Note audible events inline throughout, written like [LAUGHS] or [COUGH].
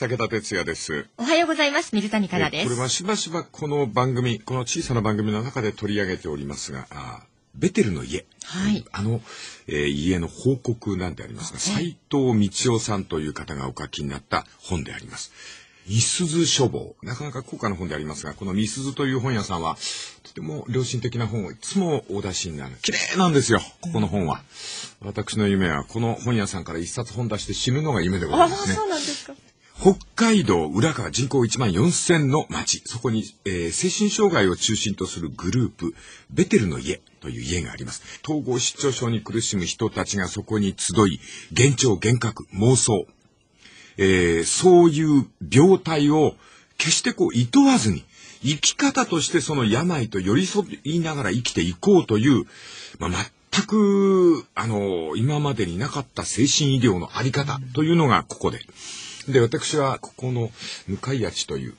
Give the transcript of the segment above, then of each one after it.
武田哲也ですおはようございます水谷香奈ですこれはしばしばこの番組この小さな番組の中で取り上げておりますがあベテルの家、はい、あの、えー、家の報告なんてありますが斎藤道夫さんという方がお書きになった本でありますみすず書房なかなか高価な本でありますがこのみすずという本屋さんはとても良心的な本をいつもお出しになる綺麗なんですよここの本は、うん、私の夢はこの本屋さんから一冊本出して死ぬのが夢でございますねあそうなんですか北海道浦河人口1万4000の町、そこに、えー、精神障害を中心とするグループ、ベテルの家という家があります。統合失調症に苦しむ人たちがそこに集い、幻聴、幻覚、妄想、えー、そういう病態を決してこう、厭わずに、生き方としてその病と寄り添いながら生きていこうという、まあ、全く、あの、今までになかった精神医療のあり方というのがここで。うんで、私はここの向谷地という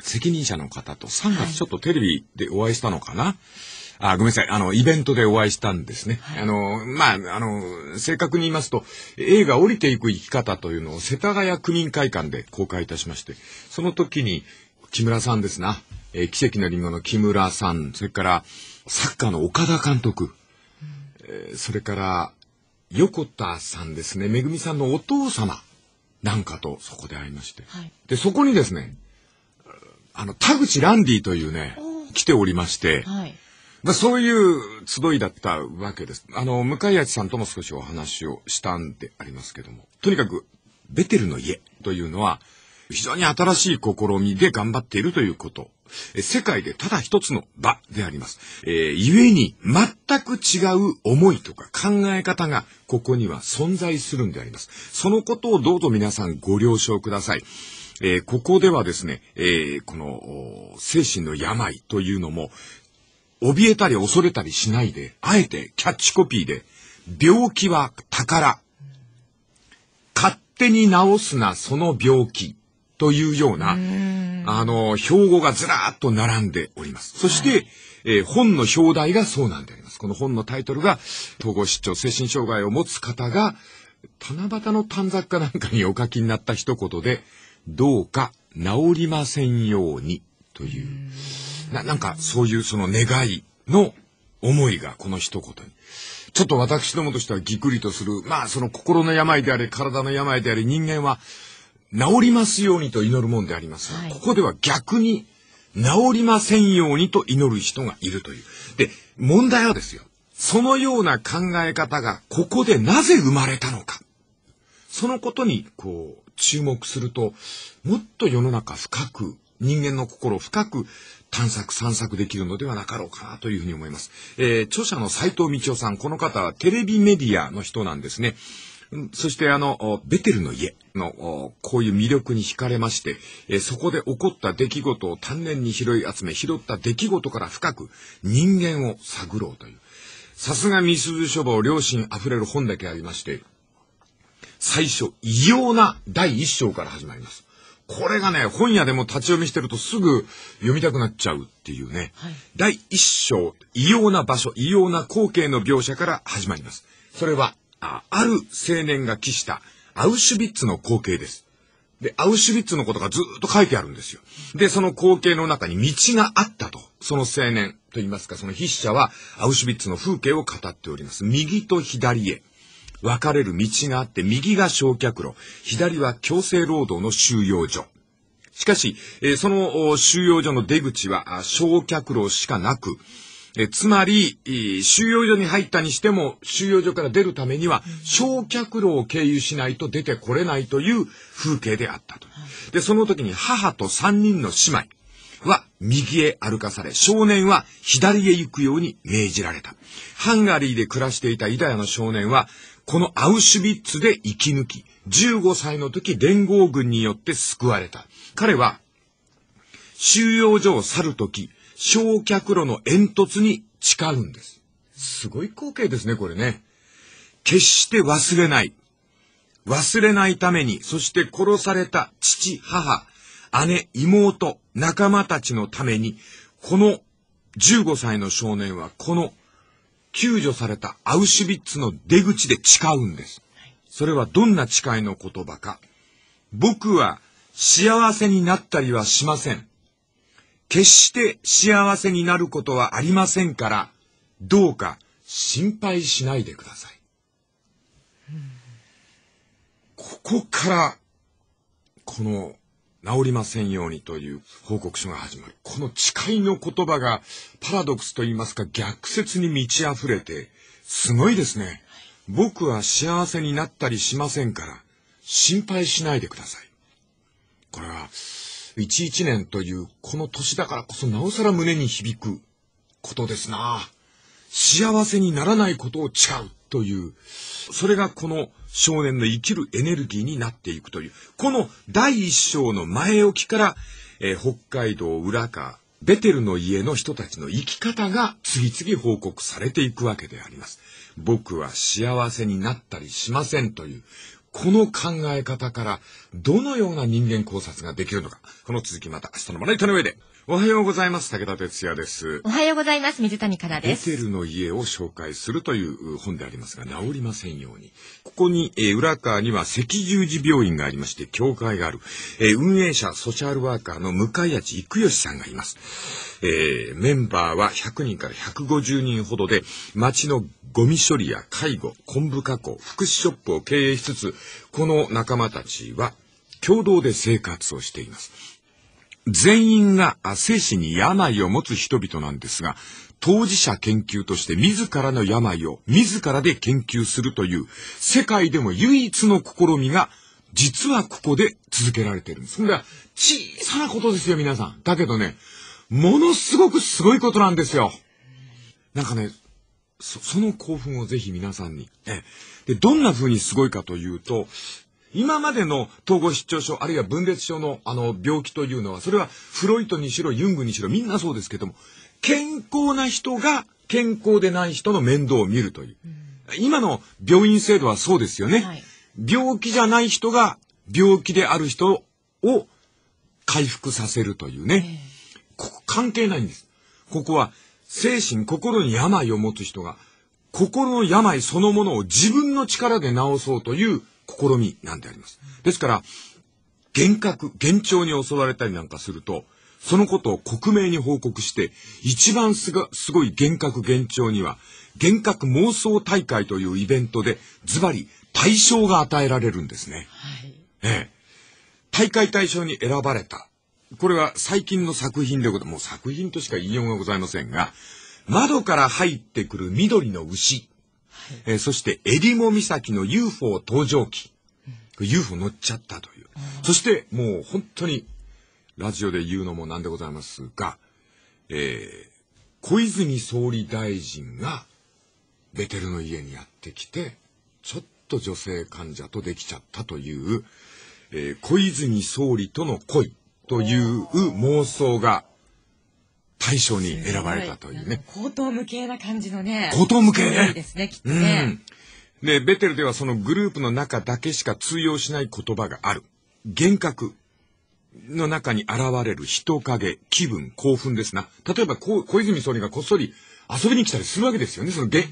責任者の方と3月ちょっとテレビでお会いしたのかな。はいあ、ごめんなさい。あの、イベントでお会いしたんですね。はい、あの、まあ、あの、正確に言いますと、映画降りていく生き方というのを世田谷区民会館で公開いたしまして、その時に木村さんですな。えー、奇跡のリンゴの木村さん、それからサッカーの岡田監督、うん、えそれから横田さんですね、めぐみさんのお父様。なんかとそこで会いまして、はい、でそこにですねあの田口ランディというね来ておりまして、はいまあ、そういう集いだったわけですあの向井さんとも少しお話をしたんでありますけどもとにかくベテルの家というのは非常に新しい試みで頑張っているということ世界でただ一つの場であります。えー、故に全く違う思いとか考え方がここには存在するんであります。そのことをどうぞ皆さんご了承ください。えー、ここではですね、えー、この精神の病というのも、怯えたり恐れたりしないで、あえてキャッチコピーで、病気は宝。勝手に治すな、その病気。というような、あの、標語がずらっと並んでおります。そして、はい、えー、本の表題がそうなんであります。この本のタイトルが、統合失調、精神障害を持つ方が、七夕の短冊かなんかにお書きになった一言で、どうか治りませんようにという、ななんかそういうその願いの思いがこの一言に。ちょっと私どもとしてはぎっくりとする、まあその心の病であれ、体の病であれ、人間は治りますようにと祈るもんでありますが、はい、ここでは逆に治りませんようにと祈る人がいるという。で、問題はですよ。そのような考え方がここでなぜ生まれたのか。そのことにこう注目すると、もっと世の中深く、人間の心を深く探索散策できるのではなかろうかなというふうに思います。えー、著者の斎藤道夫さん、この方はテレビメディアの人なんですね。そしてあの、ベテルの家。の、こういう魅力に惹かれまして、えそこで起こった出来事を丹念に拾い集め、拾った出来事から深く人間を探ろうという。さすが美鈴書房良心あふれる本だけありまして、最初、異様な第一章から始まります。これがね、本屋でも立ち読みしてるとすぐ読みたくなっちゃうっていうね。はい、第一章、異様な場所、異様な光景の描写から始まります。それは、ある青年が期したアウシュビッツの光景です。で、アウシュビッツのことがずっと書いてあるんですよ。で、その光景の中に道があったと。その青年と言いますか、その筆者は、アウシュビッツの風景を語っております。右と左へ。分かれる道があって、右が焼却炉、左は強制労働の収容所。しかし、えその収容所の出口は焼却炉しかなく、えつまり、収容所に入ったにしても、収容所から出るためには、焼却炉を経由しないと出てこれないという風景であったと。で、その時に母と3人の姉妹は右へ歩かされ、少年は左へ行くように命じられた。ハンガリーで暮らしていたイダヤの少年は、このアウシュビッツで生き抜き、15歳の時連合軍によって救われた。彼は収容所を去る時、焼却炉の煙突に誓うんです。すごい光景ですね、これね。決して忘れない。忘れないために、そして殺された父、母、姉、妹、仲間たちのために、この15歳の少年は、この救助されたアウシュビッツの出口で誓うんです。それはどんな誓いの言葉か。僕は幸せになったりはしません。決して幸せになることはありませんから、どうか心配しないでください。ここから、この、治りませんようにという報告書が始まる。この誓いの言葉が、パラドクスと言いますか、逆説に満ち溢れて、すごいですね。僕は幸せになったりしませんから、心配しないでください。これは、11年というこの年だからこそなおさら胸に響くことですな。幸せにならないことを誓うという、それがこの少年の生きるエネルギーになっていくという、この第一章の前置きから、えー、北海道浦河、ベテルの家の人たちの生き方が次々報告されていくわけであります。僕は幸せになったりしませんという、この考え方から、どのような人間考察ができるのか。この続きまた明日のまな板の上で。おはようございます。武田哲也です。おはようございます。水谷か奈です。ベテルの家を紹介するという本でありますが、治りませんように。ここに、えー、裏側には赤十字病院がありまして、教会がある。えー、運営者、ソシャルワーカーの向谷地育義さんがいます。えー、メンバーは100人から150人ほどで、町のゴミ処理や介護、昆布加工、福祉ショップを経営しつつ、この仲間たちは共同で生活をしています。全員が生死に病を持つ人々なんですが、当事者研究として自らの病を自らで研究するという世界でも唯一の試みが実はここで続けられてるんです。これは小さなことですよ皆さん。だけどね、ものすごくすごいことなんですよ。なんかね、その興奮をぜひ皆さんに。で、どんな風にすごいかというと、今までの統合失調症、あるいは分裂症のあの病気というのは、それはフロイトにしろ、ユングにしろ、みんなそうですけども、健康な人が健康でない人の面倒を見るという。うん、今の病院制度はそうですよね、はい。病気じゃない人が病気である人を回復させるというね。えー、ここ関係ないんです。ここは精神、心に病を持つ人が、心の病そのものを自分の力で治そうという試みなんであります。ですから、幻覚、幻聴に襲われたりなんかすると、そのことを克明に報告して、一番すがすごい幻覚幻聴には、幻覚妄想大会というイベントで、ズバリ対象が与えられるんですね。はい、ええ。大会対象に選ばれた。これは最近の作品でございます。もう作品としか言いようがございませんが、窓から入ってくる緑の牛えー、そして襟裳岬の UFO 搭乗機、うん、UFO 乗っちゃったという、うん、そしてもう本当にラジオで言うのもなんでございますが、えー、小泉総理大臣がベテルの家にやってきてちょっと女性患者とできちゃったという、えー、小泉総理との恋という妄想が大賞に選ばれたというね。高等無形な感じのね。高等無形ね。ですね、きっとね。うん、で、ベテルではそのグループの中だけしか通用しない言葉がある。幻覚の中に現れる人影、気分、興奮ですな。例えば小、小泉総理がこっそり遊びに来たりするわけですよね。そのげ、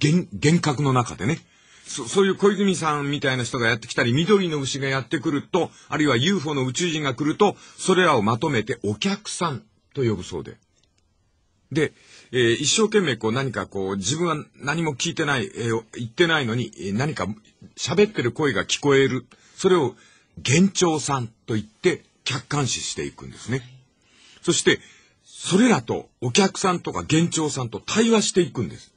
幻、幻覚の中でね。そそういう小泉さんみたいな人がやってきたり、緑の牛がやってくると、あるいは UFO の宇宙人が来ると、それらをまとめてお客さんと呼ぶそうで。で、えー、一生懸命こう何かこう自分は何も聞いてない、えー、言ってないのに、えー、何か喋ってる声が聞こえる。それを幻聴さんと言って客観視していくんですね。そして、それらとお客さんとか幻聴さんと対話していくんです。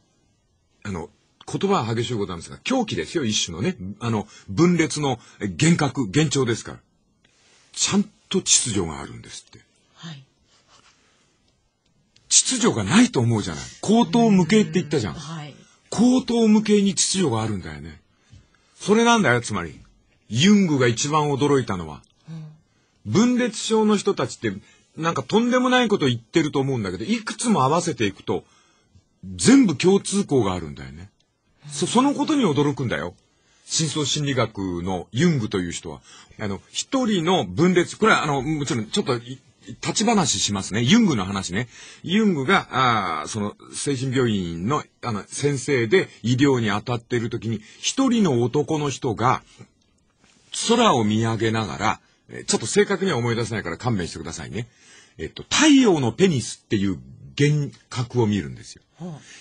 あの、言葉は激しいことなんですが、狂気ですよ、一種のね。あの、分裂の幻覚、幻聴ですから。ちゃんと秩序があるんですって。秩序がないと思うじゃない。口頭無形って言ったじゃん。はい、口頭無形に秩序があるんだよね。それなんだよ、つまり。ユングが一番驚いたのは。うん、分裂症の人たちって、なんかとんでもないこと言ってると思うんだけど、いくつも合わせていくと、全部共通項があるんだよね。そ、そのことに驚くんだよ。深層心理学のユングという人は、あの、一人の分裂、これはあの、もちろんちょっと立ち話しますね。ユングの話ね。ユングが、あその、精神病院の、あの、先生で医療に当たっている時に、一人の男の人が、空を見上げながら、ちょっと正確には思い出せないから勘弁してくださいね。えっと、太陽のペニスっていう幻覚を見るんですよ。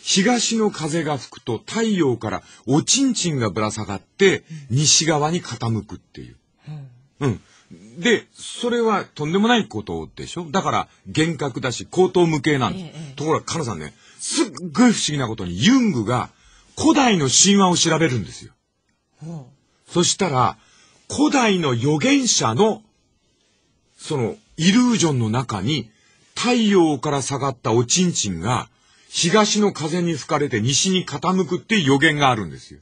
東の風が吹くと太陽からおちんちんがぶら下がって西側に傾くっていう。うん。で、それはとんでもないことでしょだから、厳格だし、高等無形なんです。ええ、ところが、カナさんね、すっごい不思議なことに、ユングが古代の神話を調べるんですよ。そしたら、古代の預言者の、その、イルージョンの中に、太陽から下がったおちんちんが、東の風に吹かれて西に傾くっていう予言があるんですよ。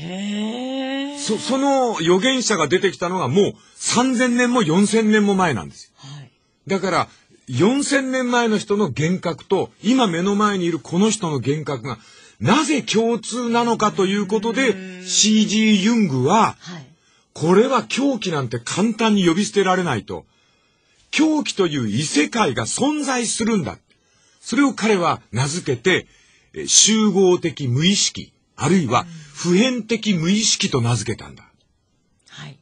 へえ。そ、その預言者が出てきたのがもう3000年も4000年も前なんですよ。はい、だから、4000年前の人の幻覚と、今目の前にいるこの人の幻覚が、なぜ共通なのかということで、CG ユングは、はい、これは狂気なんて簡単に呼び捨てられないと。狂気という異世界が存在するんだ。それを彼は名付けて、集合的無意識、あるいは普遍的無意識と名付けたんだ。はい。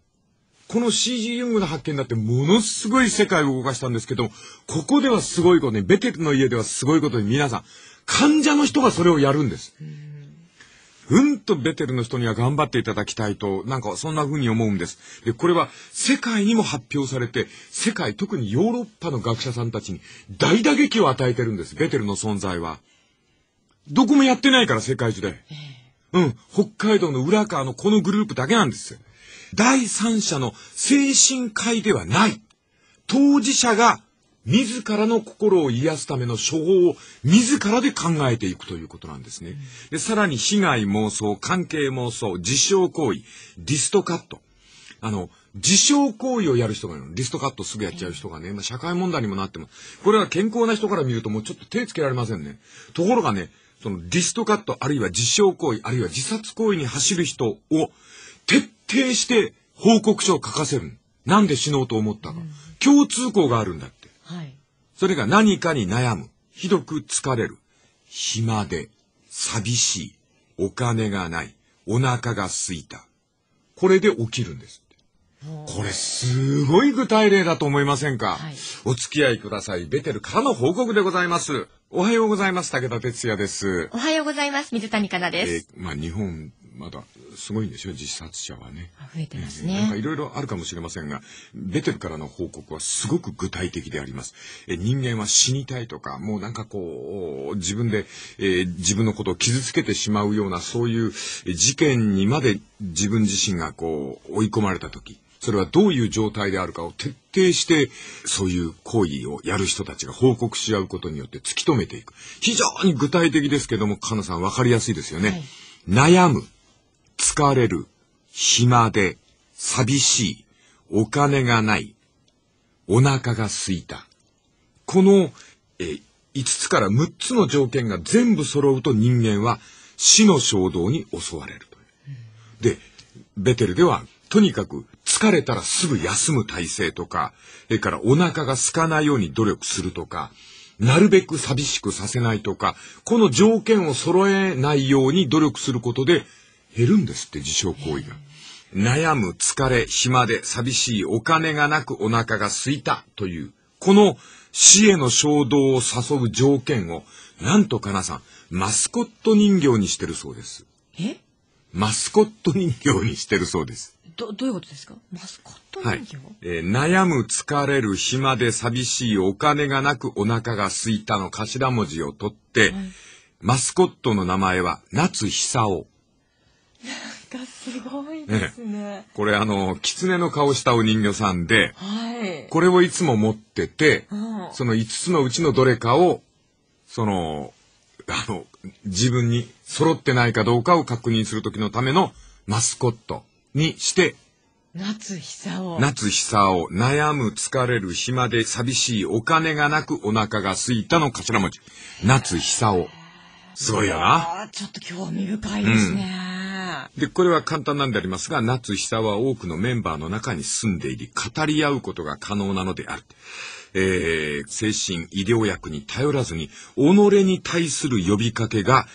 この CG ユングの発見だってものすごい世界を動かしたんですけど、ここではすごいことに、ベテクの家ではすごいことに皆さん、患者の人がそれをやるんです。うんとベテルの人には頑張っていただきたいと、なんかそんな風に思うんです。で、これは世界にも発表されて、世界、特にヨーロッパの学者さんたちに大打撃を与えてるんです、ベテルの存在は。どこもやってないから、世界中で。えーうん、北海道の裏側のこのグループだけなんですよ。第三者の精神科医ではない。当事者が自らの心を癒すための処方を自らで考えていくということなんですね。で、さらに被害妄想、関係妄想、自傷行為、ディストカット。あの、自傷行為をやる人がいるの。リストカットすぐやっちゃう人がね、まあ、社会問題にもなってます。これは健康な人から見るともうちょっと手つけられませんね。ところがね、そのリストカットあるいは自傷行為あるいは自殺行為に走る人を徹底して報告書を書かせる。なんで死のうと思ったか。うん、共通項があるんだって。はい、それが何かに悩む。ひどく疲れる。暇で、寂しい。お金がない。お腹が空いた。これで起きるんです。これすごい具体例だと思いませんか、はい、お付き合いください。ベテルからの報告でございます。おはようございます。武田哲也です。おはようございます。水谷香奈です。えー、まあ日本、まだすごいんでしょ自殺者はね。増えてますね。えー、なんかいろいろあるかもしれませんが、ベテルからの報告はすごく具体的であります。えー、人間は死にたいとか、もうなんかこう、自分で、えー、自分のことを傷つけてしまうような、そういう事件にまで自分自身がこう、追い込まれた時。それはどういう状態であるかを徹底して、そういう行為をやる人たちが報告し合うことによって突き止めていく。非常に具体的ですけども、カナさん分かりやすいですよね。はい、悩む、疲れる、暇で、寂しい、お金がない、お腹が空いた。この、え、5つから6つの条件が全部揃うと人間は死の衝動に襲われるという。で、ベテルではとにかく疲れたらすぐ休む体制とか、それからお腹が空かないように努力するとか、なるべく寂しくさせないとか、この条件を揃えないように努力することで減るんですって自傷行為が。悩む、疲れ、暇で、寂しい、お金がなくお腹が空いたという、この死への衝動を誘う条件を、なんとかなさん、マスコット人形にしてるそうです。えマスコット人形にしてるそうです。ど、どういうことですかマスコット人形、はいえー、悩む、疲れる、暇で寂しい、お金がなくお腹が空いたの頭文字を取って、はい、マスコットの名前は夏久夫。なんかすごいですね。ねこれあの、狐の顔したお人形さんで、はい、これをいつも持ってて、うん、その5つのうちのどれかを、その、あの、自分に揃ってないかどうかを確認する時のためのマスコット。にして、夏久を。夏久を。悩む、疲れる、暇で寂しい、お金がなく、お腹が空いたの頭文字。夏久男。すごいよな。ちょっと興味深いですね、うん。で、これは簡単なんでありますが、夏久男は多くのメンバーの中に住んでいり、語り合うことが可能なのである。えー、精神医療薬に頼らずに、己に対する呼びかけが、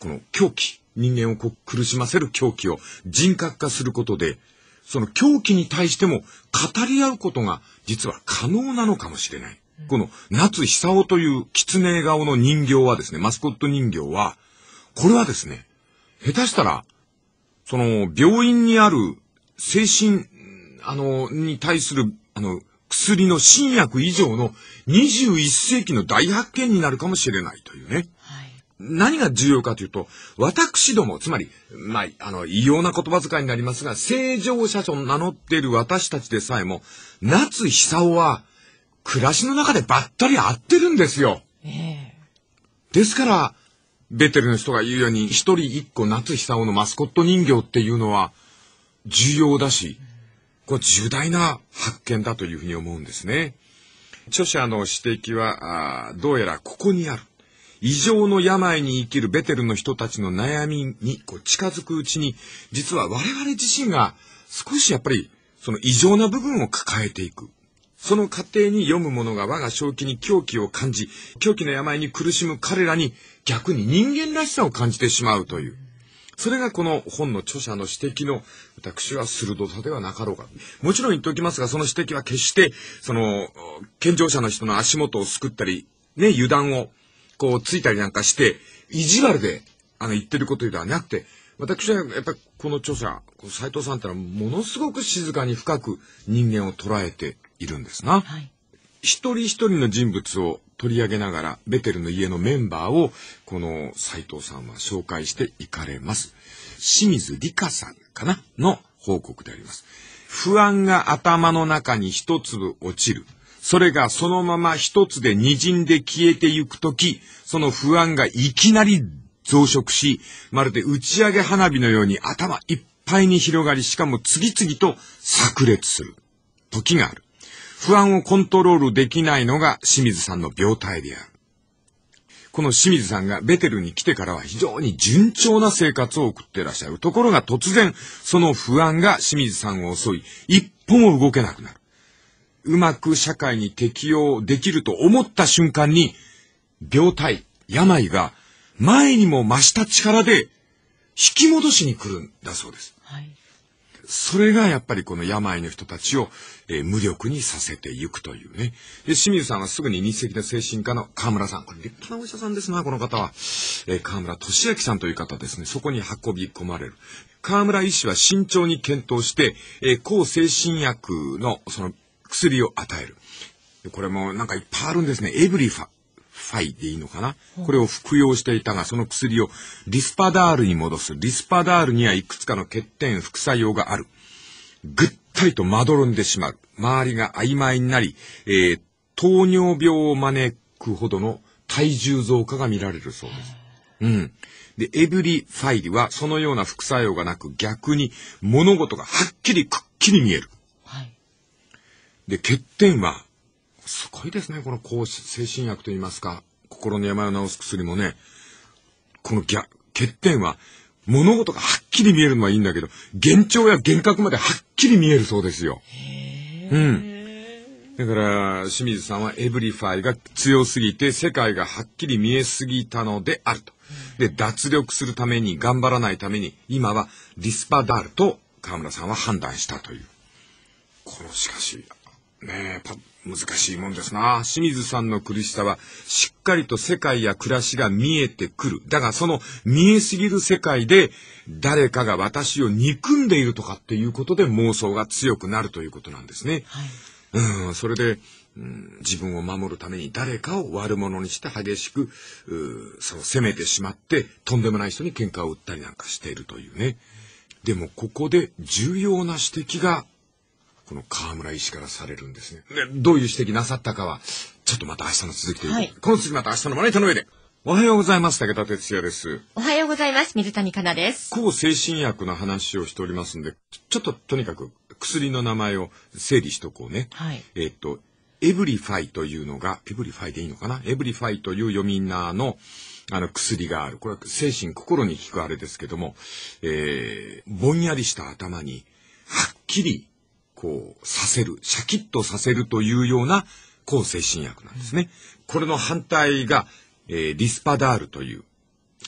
この狂気、人間を苦しませる狂気を人格化することで、その狂気に対しても語り合うことが実は可能なのかもしれない。うん、この夏久夫という狐顔の人形はですね、マスコット人形は、これはですね、下手したら、その病院にある精神、あの、に対する、あの、薬の新薬以上の21世紀の大発見になるかもしれないというね。何が重要かというと、私ども、つまり、まあ、あの、異様な言葉遣いになりますが、正常者と名乗っている私たちでさえも、夏久夫は、暮らしの中でばったり会ってるんですよ。えー、ですから、ベテルの人が言うように、一人一個夏久夫のマスコット人形っていうのは、重要だし、これ重大な発見だというふうに思うんですね。著者の指摘は、あどうやらここにある。異常の病に生きるベテルの人たちの悩みにこう近づくうちに、実は我々自身が少しやっぱりその異常な部分を抱えていく。その過程に読む者が我が正気に狂気を感じ、狂気の病に苦しむ彼らに逆に人間らしさを感じてしまうという。それがこの本の著者の指摘の私は鋭さではなかろうか。もちろん言っておきますが、その指摘は決して、その、健常者の人の足元をすくったり、ね、油断をこう、ついたりなんかして、意地悪で、あの、言ってることではなくて、私はやっぱこの著者、斎藤さんってのはものすごく静かに深く人間を捉えているんですな。はい、一人一人の人物を取り上げながら、ベテルの家のメンバーを、この斎藤さんは紹介していかれます。清水理香さんかなの報告であります。不安が頭の中に一粒落ちる。それがそのまま一つで滲んで消えてゆくとき、その不安がいきなり増殖し、まるで打ち上げ花火のように頭いっぱいに広がり、しかも次々と炸裂する時がある。不安をコントロールできないのが清水さんの病態である。この清水さんがベテルに来てからは非常に順調な生活を送っていらっしゃる。ところが突然、その不安が清水さんを襲い、一歩も動けなくなる。うまく社会に適応できると思った瞬間に、病態、病が前にも増した力で引き戻しに来るんだそうです。はい、それがやっぱりこの病の人たちを、えー、無力にさせていくというね。で、清水さんはすぐに日赤の精神科の河村さん。これ立派なお医者さんですな、この方は。えー、河村俊明さんという方ですね。そこに運び込まれる。河村医師は慎重に検討して、えー、抗精神薬のその薬を与える。これもなんかいっぱいあるんですね。エブリファ。ファイでいいのかな、これを服用していたが、その薬をリスパダールに戻す。リスパダールにはいくつかの欠点、副作用がある。ぐったりとまどろんでしまう。周りが曖昧になり、えー、糖尿病を招くほどの体重増加が見られるそうです。うん。で、エブリファイはそのような副作用がなく、逆に物事がはっきりくっきり見える。で、欠点は、すごいですね、この抗精神薬といいますか、心の病を治す薬もね、この逆、欠点は、物事がはっきり見えるのはいいんだけど、幻聴や幻覚まではっきり見えるそうですよ。うん。だから、清水さんはエブリファイが強すぎて世界がはっきり見えすぎたのであると。で、脱力するために、頑張らないために、今はディスパダールと河村さんは判断したという。このしかし、ねえ、難しいもんですな。清水さんの苦しさは、しっかりと世界や暮らしが見えてくる。だが、その見えすぎる世界で、誰かが私を憎んでいるとかっていうことで妄想が強くなるということなんですね。はい、うん、それで、うん、自分を守るために誰かを悪者にして激しく、その責めてしまって、とんでもない人に喧嘩を売ったりなんかしているというね。でも、ここで重要な指摘がこの河村医師からされるんですね。で、どういう指摘なさったかは、ちょっとまた明日の続きということで、はい、この次また明日のまな板の上で。おはようございます。武田哲也です。おはようございます。水谷香奈です。抗精神薬の話をしておりますんで、ちょっととにかく薬の名前を整理しとこうね。はい。えっと、エブリファイというのが、エブリファイでいいのかなエブリファイという読み名の、あの薬がある。これは精神、心に効くあれですけども、えー、ぼんやりした頭に、はっきりこう、させる、シャキッとさせるというような抗精神薬なんですね。これの反対が、えー、リスパダールという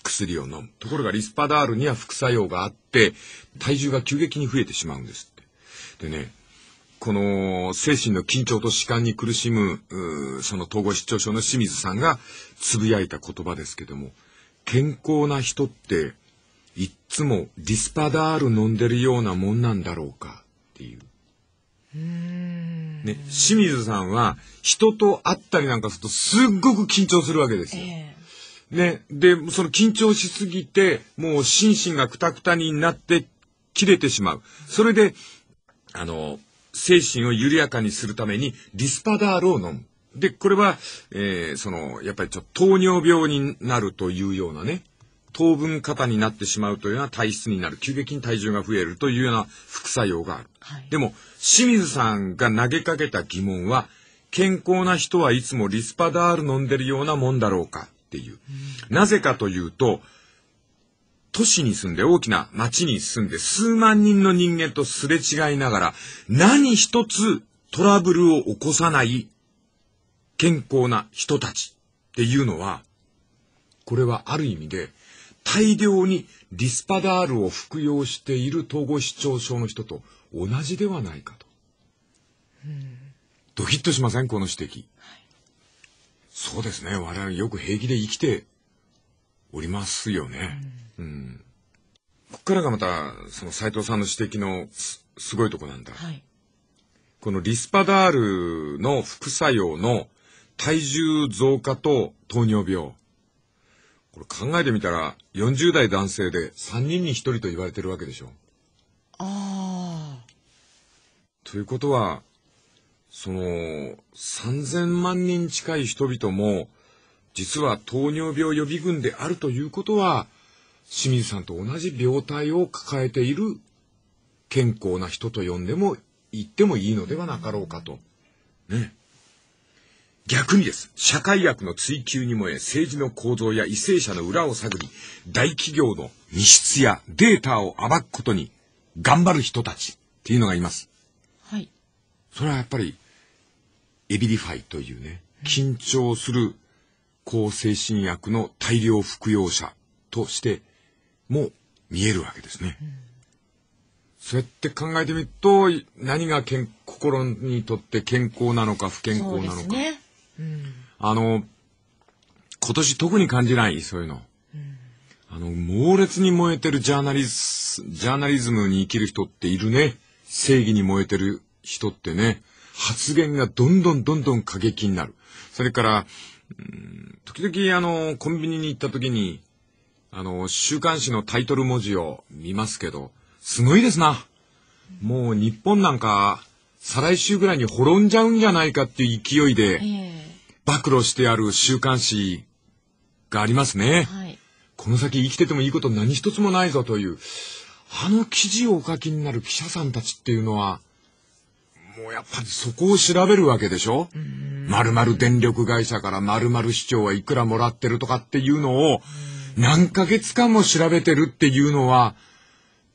薬を飲む。ところがリスパダールには副作用があって、体重が急激に増えてしまうんですって。でね、この精神の緊張と弛緩に苦しむ、その統合失調症の清水さんがつぶやいた言葉ですけども、健康な人って、いっつもリスパダール飲んでるようなもんなんだろうかっていう。ね、清水さんは人と会ったりなんかするとすっごく緊張するわけですよ。ね、で、その緊張しすぎて、もう心身がくたくたになって切れてしまう。それで、あの、精神を緩やかにするためにリスパダールを飲む。で、これは、えー、その、やっぱりちょっと糖尿病になるというようなね、当分肩になってしまうというような体質になる急激に体重が増えるというような副作用がある、はい、でも清水さんが投げかけた疑問は健康な人はいつもリスパダール飲んでるようなもんだろうかっていう、うん、なぜかというと都市に住んで大きな町に住んで数万人の人間とすれ違いながら何一つトラブルを起こさない健康な人たちっていうのはこれはある意味で大量にリスパダールを服用している統合失調症の人と同じではないかと。ドキッとしませんこの指摘、そうですね我々よく平気で生きておりますよね。うん、こっからがまたその斉藤さんの指摘のすごいとこなんだ。はい、このリスパダールの副作用の体重増加と糖尿病これ考えてみたら40代男性で3人に1人と言われてるわけでしょ。ああ。ということはその3,000万人近い人々も実は糖尿病予備軍であるということは清水さんと同じ病態を抱えている健康な人と呼んでも言ってもいいのではなかろうかと。ね。逆にです。社会学の追求にもえ、政治の構造や為政者の裏を探り、大企業の密室やデータを暴くことに頑張る人たちっていうのがいます。はい。それはやっぱり、エビリファイというね、緊張する向精神薬の大量服用者としても見えるわけですね。うん、そうやって考えてみると、何が心にとって健康なのか不健康なのか。そうですね。うん、あの、今年特に感じない、そういうの。うん、あの、猛烈に燃えてるジャーナリズ、ジャーナリズムに生きる人っているね。正義に燃えてる人ってね。発言がどんどんどんどん過激になる。それから、うん、時々あの、コンビニに行った時に、あの、週刊誌のタイトル文字を見ますけど、すごいですな。もう日本なんか、再来週ぐらいに滅んじゃうんじゃないかっていう勢いで、えー暴露してある週刊誌がありますね。はい、この先生きててもいいこと何一つもないぞという。あの記事をお書きになる記者さんたちっていうのは、もうやっぱりそこを調べるわけでしょまる電力会社からまる市長はいくらもらってるとかっていうのを、何ヶ月間も調べてるっていうのは、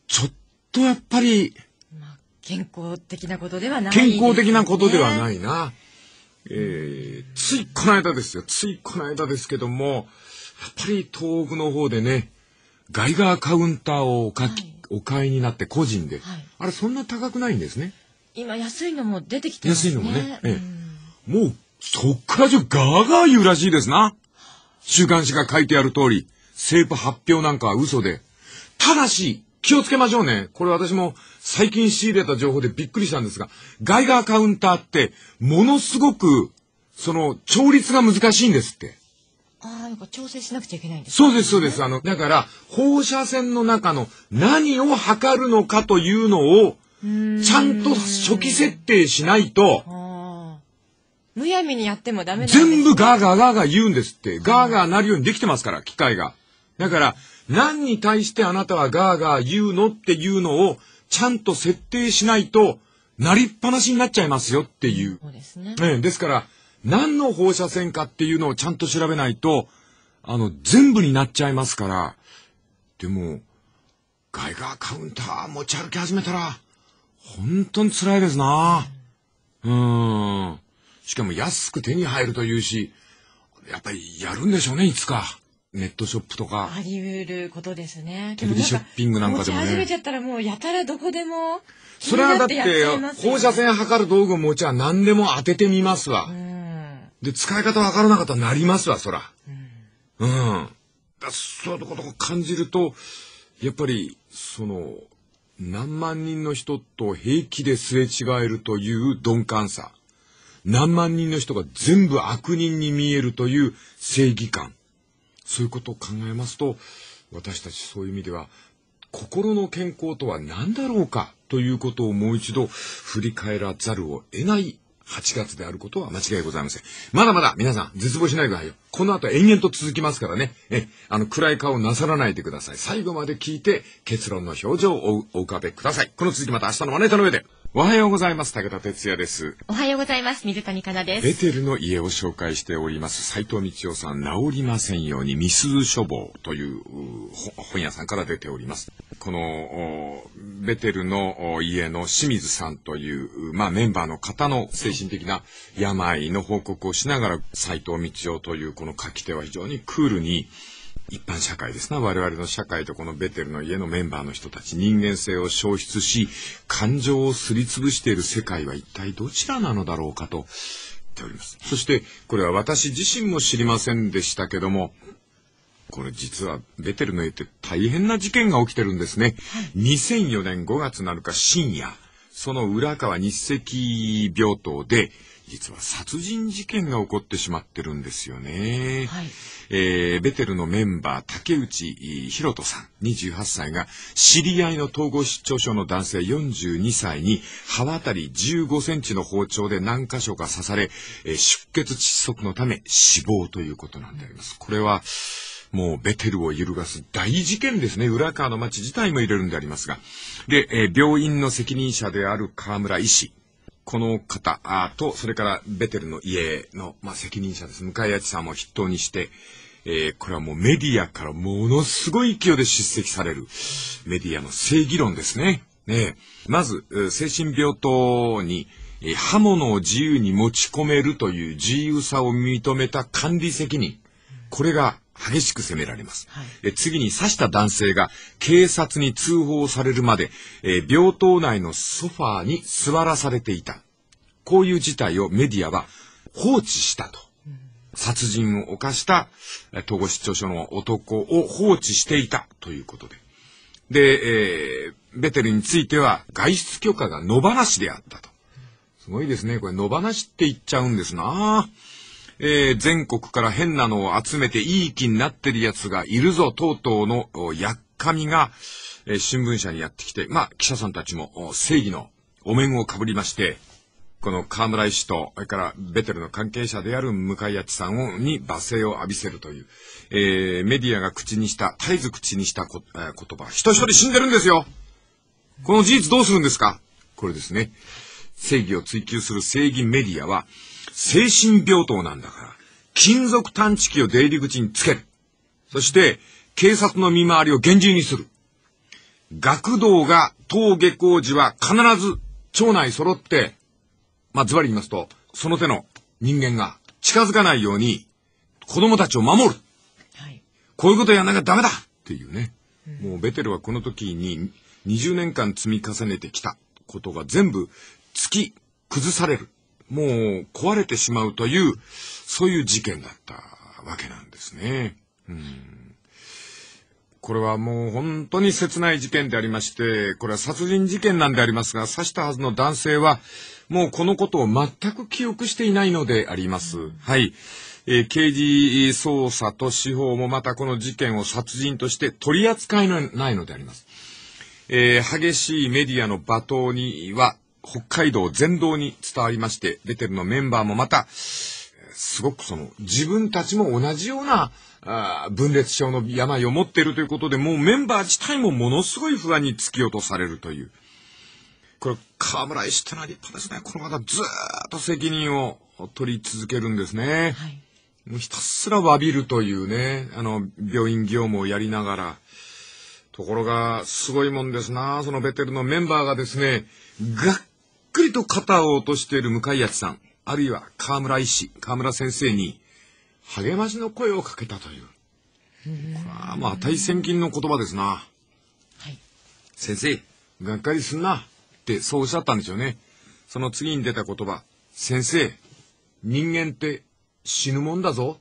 ちょっとやっぱり、まあ、健康的なことではない、ね、健康的なことではないな。えー、ついこの間ですよ、ついこの間ですけども、やっぱり東北の方でね、ガイガーカウンターをおかき、はい、お買いになって個人で、はい、あれそんな高くないんですね。今安いのも出てきてますね。安いのもね。ええ、もうそっからじゃガーガー言うらしいですな。週刊誌が書いてある通り、政府発表なんかは嘘で。ただし、気をつけましょうね。これ私も最近仕入れた情報でびっくりしたんですが、ガイガーカウンターって、ものすごく、その、調律が難しいんですって。ああ、なんか調整しなくちゃいけないんですそうです、そうです。あの、だから、放射線の中の何を測るのかというのを、ちゃんと初期設定しないと、むやみにやってもダメです、ね、全部ガーガーガーガー言うんですって。ガーガーなるようにできてますから、機械が。だから、何に対してあなたはガーガー言うのっていうのを、ちゃんと設定しないと、なりっぱなしになっちゃいますよっていう。そうですね。えですから、何の放射線かっていうのをちゃんと調べないと、あの、全部になっちゃいますから、でも、ガイガーカウンター持ち歩き始めたら、本当につらいですな。うん。しかも安く手に入るというし、やっぱりやるんでしょうね、いつか。ネットショップとか。あり得ることですね。テレビショッピングなんかでもね。持ち始めちゃったらもうやたらどこでも。それはだって、放射線測る道具持ちは何でも当ててみますわ。うん、で、使い方わからなかったらなりますわ、そら。うん。うん、だそういうことを感じると、やっぱり、その、何万人の人と平気ですれ違えるという鈍感さ。何万人の人が全部悪人に見えるという正義感。そういうことを考えますと私たちそういう意味では心の健康とは何だろうかということをもう一度振り返らざるを得ない8月であることは間違いございません。まだまだ皆さん絶望しないでくださいよ。この後延々と続きますからね。え、あの、暗い顔なさらないでください。最後まで聞いて結論の表情をお浮かべください。この続きまた明日のマネタの上で。おはようございます。武田哲也です。おはようございます。水谷香奈です。ベテルの家を紹介しております、斎藤道夫さん、治りませんように、みすず書房という本屋さんから出ております。この、ベテルの家の清水さんという、まあメンバーの方の精神的な病の報告をしながら、斎藤道夫というこの書き手は非常にクールに、一般社会ですな、我々の社会とこのベテルの家のメンバーの人たち、人間性を消失し、感情をすりつぶしている世界は一体どちらなのだろうかと言っております。そして、これは私自身も知りませんでしたけども、これ実はベテルの家って大変な事件が起きてるんですね。2004年5月7日深夜、その浦川日赤病棟で、実は殺人事件が起こってしまってるんですよね。はいえー、ベテルのメンバー、竹内博人さん、28歳が、知り合いの統合失調症の男性42歳に、刃渡り15センチの包丁で何箇所か刺され、えー、出血窒息のため死亡ということなんであります。これは、もうベテルを揺るがす大事件ですね。浦河の町自体も入れるんでありますが。で、えー、病院の責任者である河村医師。この方と、それからベテルの家の、まあ、責任者です。向谷地さんも筆頭にして、えー、これはもうメディアからものすごい勢いで叱責される、メディアの正義論ですね。ねまず、精神病棟に、えー、刃物を自由に持ち込めるという自由さを認めた管理責任。これが激しく責められます、はい、え次に刺した男性が警察に通報されるまで、え病棟内のソファーに座らされていた。こういう事態をメディアは放置したと。殺人を犯した統合失調症の男を放置していたということで。で、えー、ベテルについては外出許可が野放しであったと。すごいですね。これ野放しって言っちゃうんですな。えー、全国から変なのを集めていい気になってる奴がいるぞ、とうとうのやっかみが、えー、新聞社にやってきて、まあ、記者さんたちも正義のお面をかぶりまして、この河村医師と、それからベテルの関係者である向谷地さんに罵声を浴びせるという、えー、メディアが口にした、絶えず口にしたこ、えー、言葉、人一人死んでるんですよこの事実どうするんですかこれですね。正義を追求する正義メディアは、精神病棟なんだから、金属探知機を出入り口につける。そして、警察の見回りを厳重にする。学童が登下校時は必ず町内揃ってまあ、ズバリ言いますと、その手の人間が近づかないように子供たちを守る。はい、こういうことやんなきゃダメだっていうね。うん、もうベテルはこの時に20年間積み重ねてきたことが全部突き崩される。もう壊れてしまうという、そういう事件だったわけなんですね。うんこれはもう本当に切ない事件でありまして、これは殺人事件なんでありますが、刺したはずの男性は、もうこのことを全く記憶していないのであります。はい。えー、刑事捜査と司法もまたこの事件を殺人として取り扱いのないのであります。えー、激しいメディアの罵倒には北海道全道に伝わりまして、出てるのメンバーもまた、すごくその自分たちも同じようなあ分裂症の病を持っているということで、もうメンバー自体もものすごい不安に突き落とされるという。これ、河村医師ってのは立派ですね。この方、ずっと責任を取り続けるんですね。はい、もうひたすら詫びるというね、あの、病院業務をやりながら。ところが、すごいもんですな、そのベテルのメンバーがですね、がっくりと肩を落としている向谷さん、あるいは河村医師、河村先生に、励ましの声をかけたという。これはまあ、対戦金の言葉ですな。はい。先生、がっかりすんな。ってそうおっしゃったんですよね。その次に出た言葉、先生、人間って死ぬもんだぞ。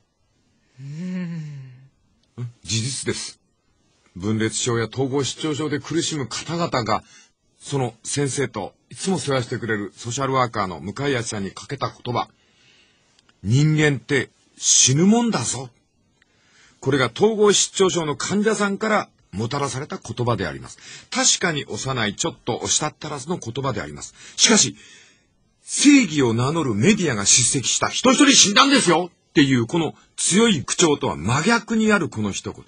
うん。事実です。分裂症や統合失調症で苦しむ方々が、その先生といつも世話してくれるソーシャルワーカーの向谷さんにかけた言葉、人間って死ぬもんだぞ。これが統合失調症の患者さんからもたらされた言葉であります。確かに幼い、ちょっとしたったらずの言葉であります。しかし、正義を名乗るメディアが叱責した人一人死んだんですよっていうこの強い口調とは真逆にあるこの一言。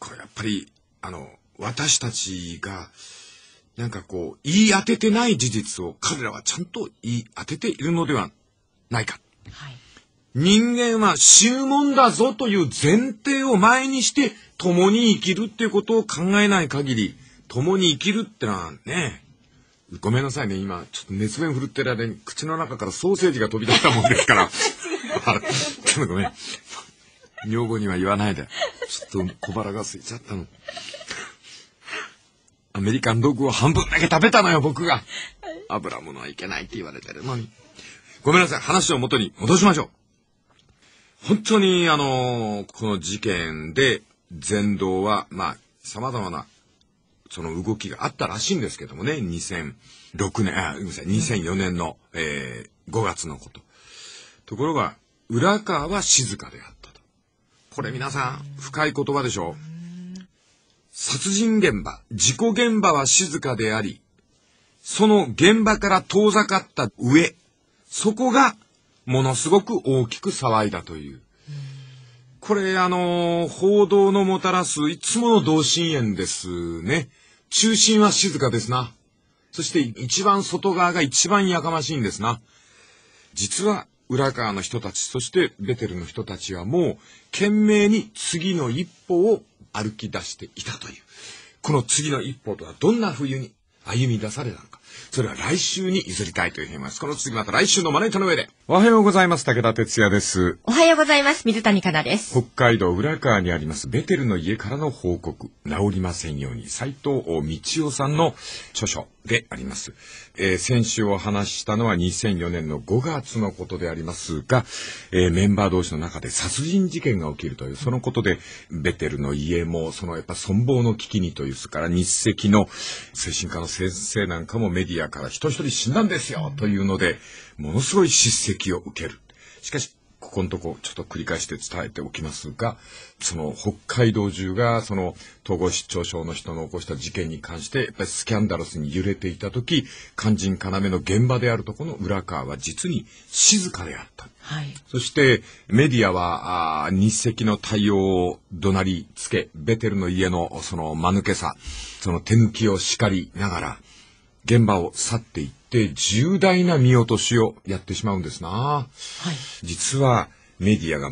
これやっぱり、あの、私たちが、なんかこう、言い当ててない事実を彼らはちゃんと言い当てているのではないか。はい人間は死ぬもんだぞという前提を前にして共に生きるっていうことを考えない限り共に生きるってのはねごめんなさいね今ちょっと熱弁振るってる間に口の中からソーセージが飛び出したもんですから [LAUGHS] ちょっとごめん女房には言わないでちょっと小腹が空いちゃったのアメリカンドッグを半分だけ食べたのよ僕が油物はいけないって言われてるのにごめんなさい話を元に戻しましょう本当にあの、この事件で、全道は、まあ、様々な、その動きがあったらしいんですけどもね、2006年、あ、ごめんなさい、2004年の、えー、5月のこと。ところが、裏川は静かであったと。これ皆さん、深い言葉でしょ殺人現場、事故現場は静かであり、その現場から遠ざかった上、そこがものすごく大きく騒いだという。これ、あの、報道のもたらすいつもの同心円ですね。中心は静かですな。そして一番外側が一番やかましいんですな。実は浦側の人たち、そしてベテルの人たちはもう懸命に次の一歩を歩き出していたという。この次の一歩とはどんな冬に歩み出されたのか。それは来週に譲りたいというふうに思います。この次また来週のマネートの上で。おはようございます。武田哲也です。おはようございます。水谷香奈です。北海道浦川にありますベテルの家からの報告、治りませんように、斎藤道夫さんの著書であります。えー、先週お話したのは2004年の5月のことでありますが、えー、メンバー同士の中で殺人事件が起きるという、そのことで、ベテルの家も、そのやっぱ存亡の危機にという、それから日赤の精神科の先生なんかもメディアから人一人死んだんですよというので、ものすごい叱責を受ける。しかし、このとこちょっと繰り返して伝えておきますが、その北海道中がその統合失調症の人の起こした事件に関して、やっぱりスキャンダルスに揺れていた時、肝心要の現場であるとこの裏側は実に静かであった。はい、そしてメディアはあ日赤の対応を怒鳴りつけ、ベテルの家のその間抜けさ、その手抜きを叱りながら、現場を去っていった。って重大な見落としをやってしまうんですな。はい、実はメディアが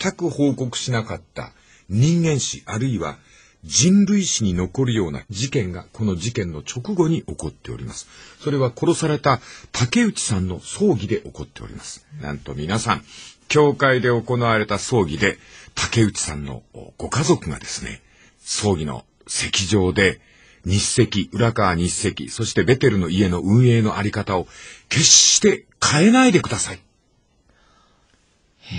全く報告しなかった人間史あるいは人類史に残るような事件がこの事件の直後に起こっております。それは殺された竹内さんの葬儀で起こっております。なんと皆さん、教会で行われた葬儀で竹内さんのご家族がですね、葬儀の席上で日赤、浦川日赤、そしてベテルの家の運営のあり方を決して変えないでください。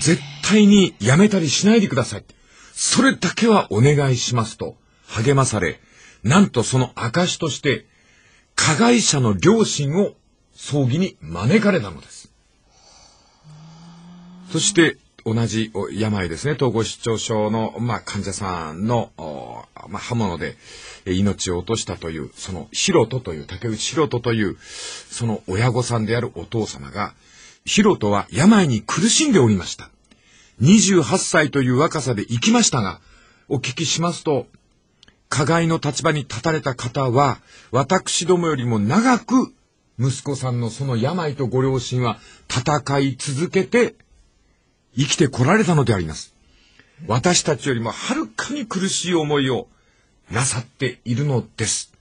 絶対にやめたりしないでください。それだけはお願いしますと励まされ、なんとその証として、加害者の両親を葬儀に招かれたのです。そして、同じ病ですね、統合失調症の、まあ、患者さんの、まあ、刃物で、命を落としたという、そのロ人という、竹内ロ人という、その親御さんであるお父様が、ヒロトは病に苦しんでおりました。28歳という若さで行きましたが、お聞きしますと、加害の立場に立たれた方は、私どもよりも長く、息子さんのその病とご両親は戦い続けて生きてこられたのであります。私たちよりもはるかに苦しい思いをなさっているのです。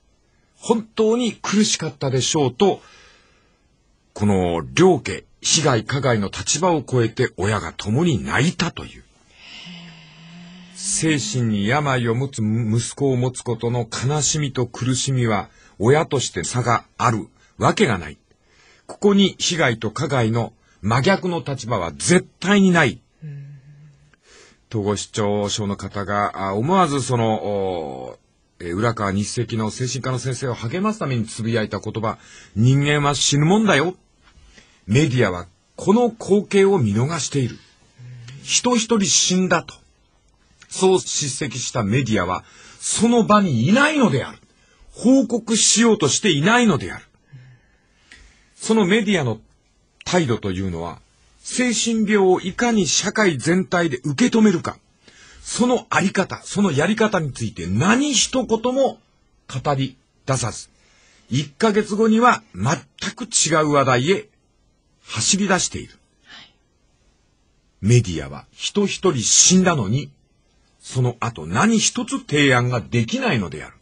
本当に苦しかったでしょうと、この両家、被害加害の立場を超えて親が共に泣いたという。精神に病を持つ息子を持つことの悲しみと苦しみは親として差があるわけがない。ここに被害と加害の真逆の立場は絶対にない。東合市長症の方が思わずそのえー、浦川日赤の精神科の先生を励ますためにつぶやいた言葉、人間は死ぬもんだよ。メディアはこの光景を見逃している。人一人死んだと。そう叱責したメディアは、その場にいないのである。報告しようとしていないのである。そのメディアの態度というのは、精神病をいかに社会全体で受け止めるか。そのあり方、そのやり方について何一言も語り出さず、1ヶ月後には全く違う話題へ走り出している。メディアは人一人死んだのに、その後何一つ提案ができないのである。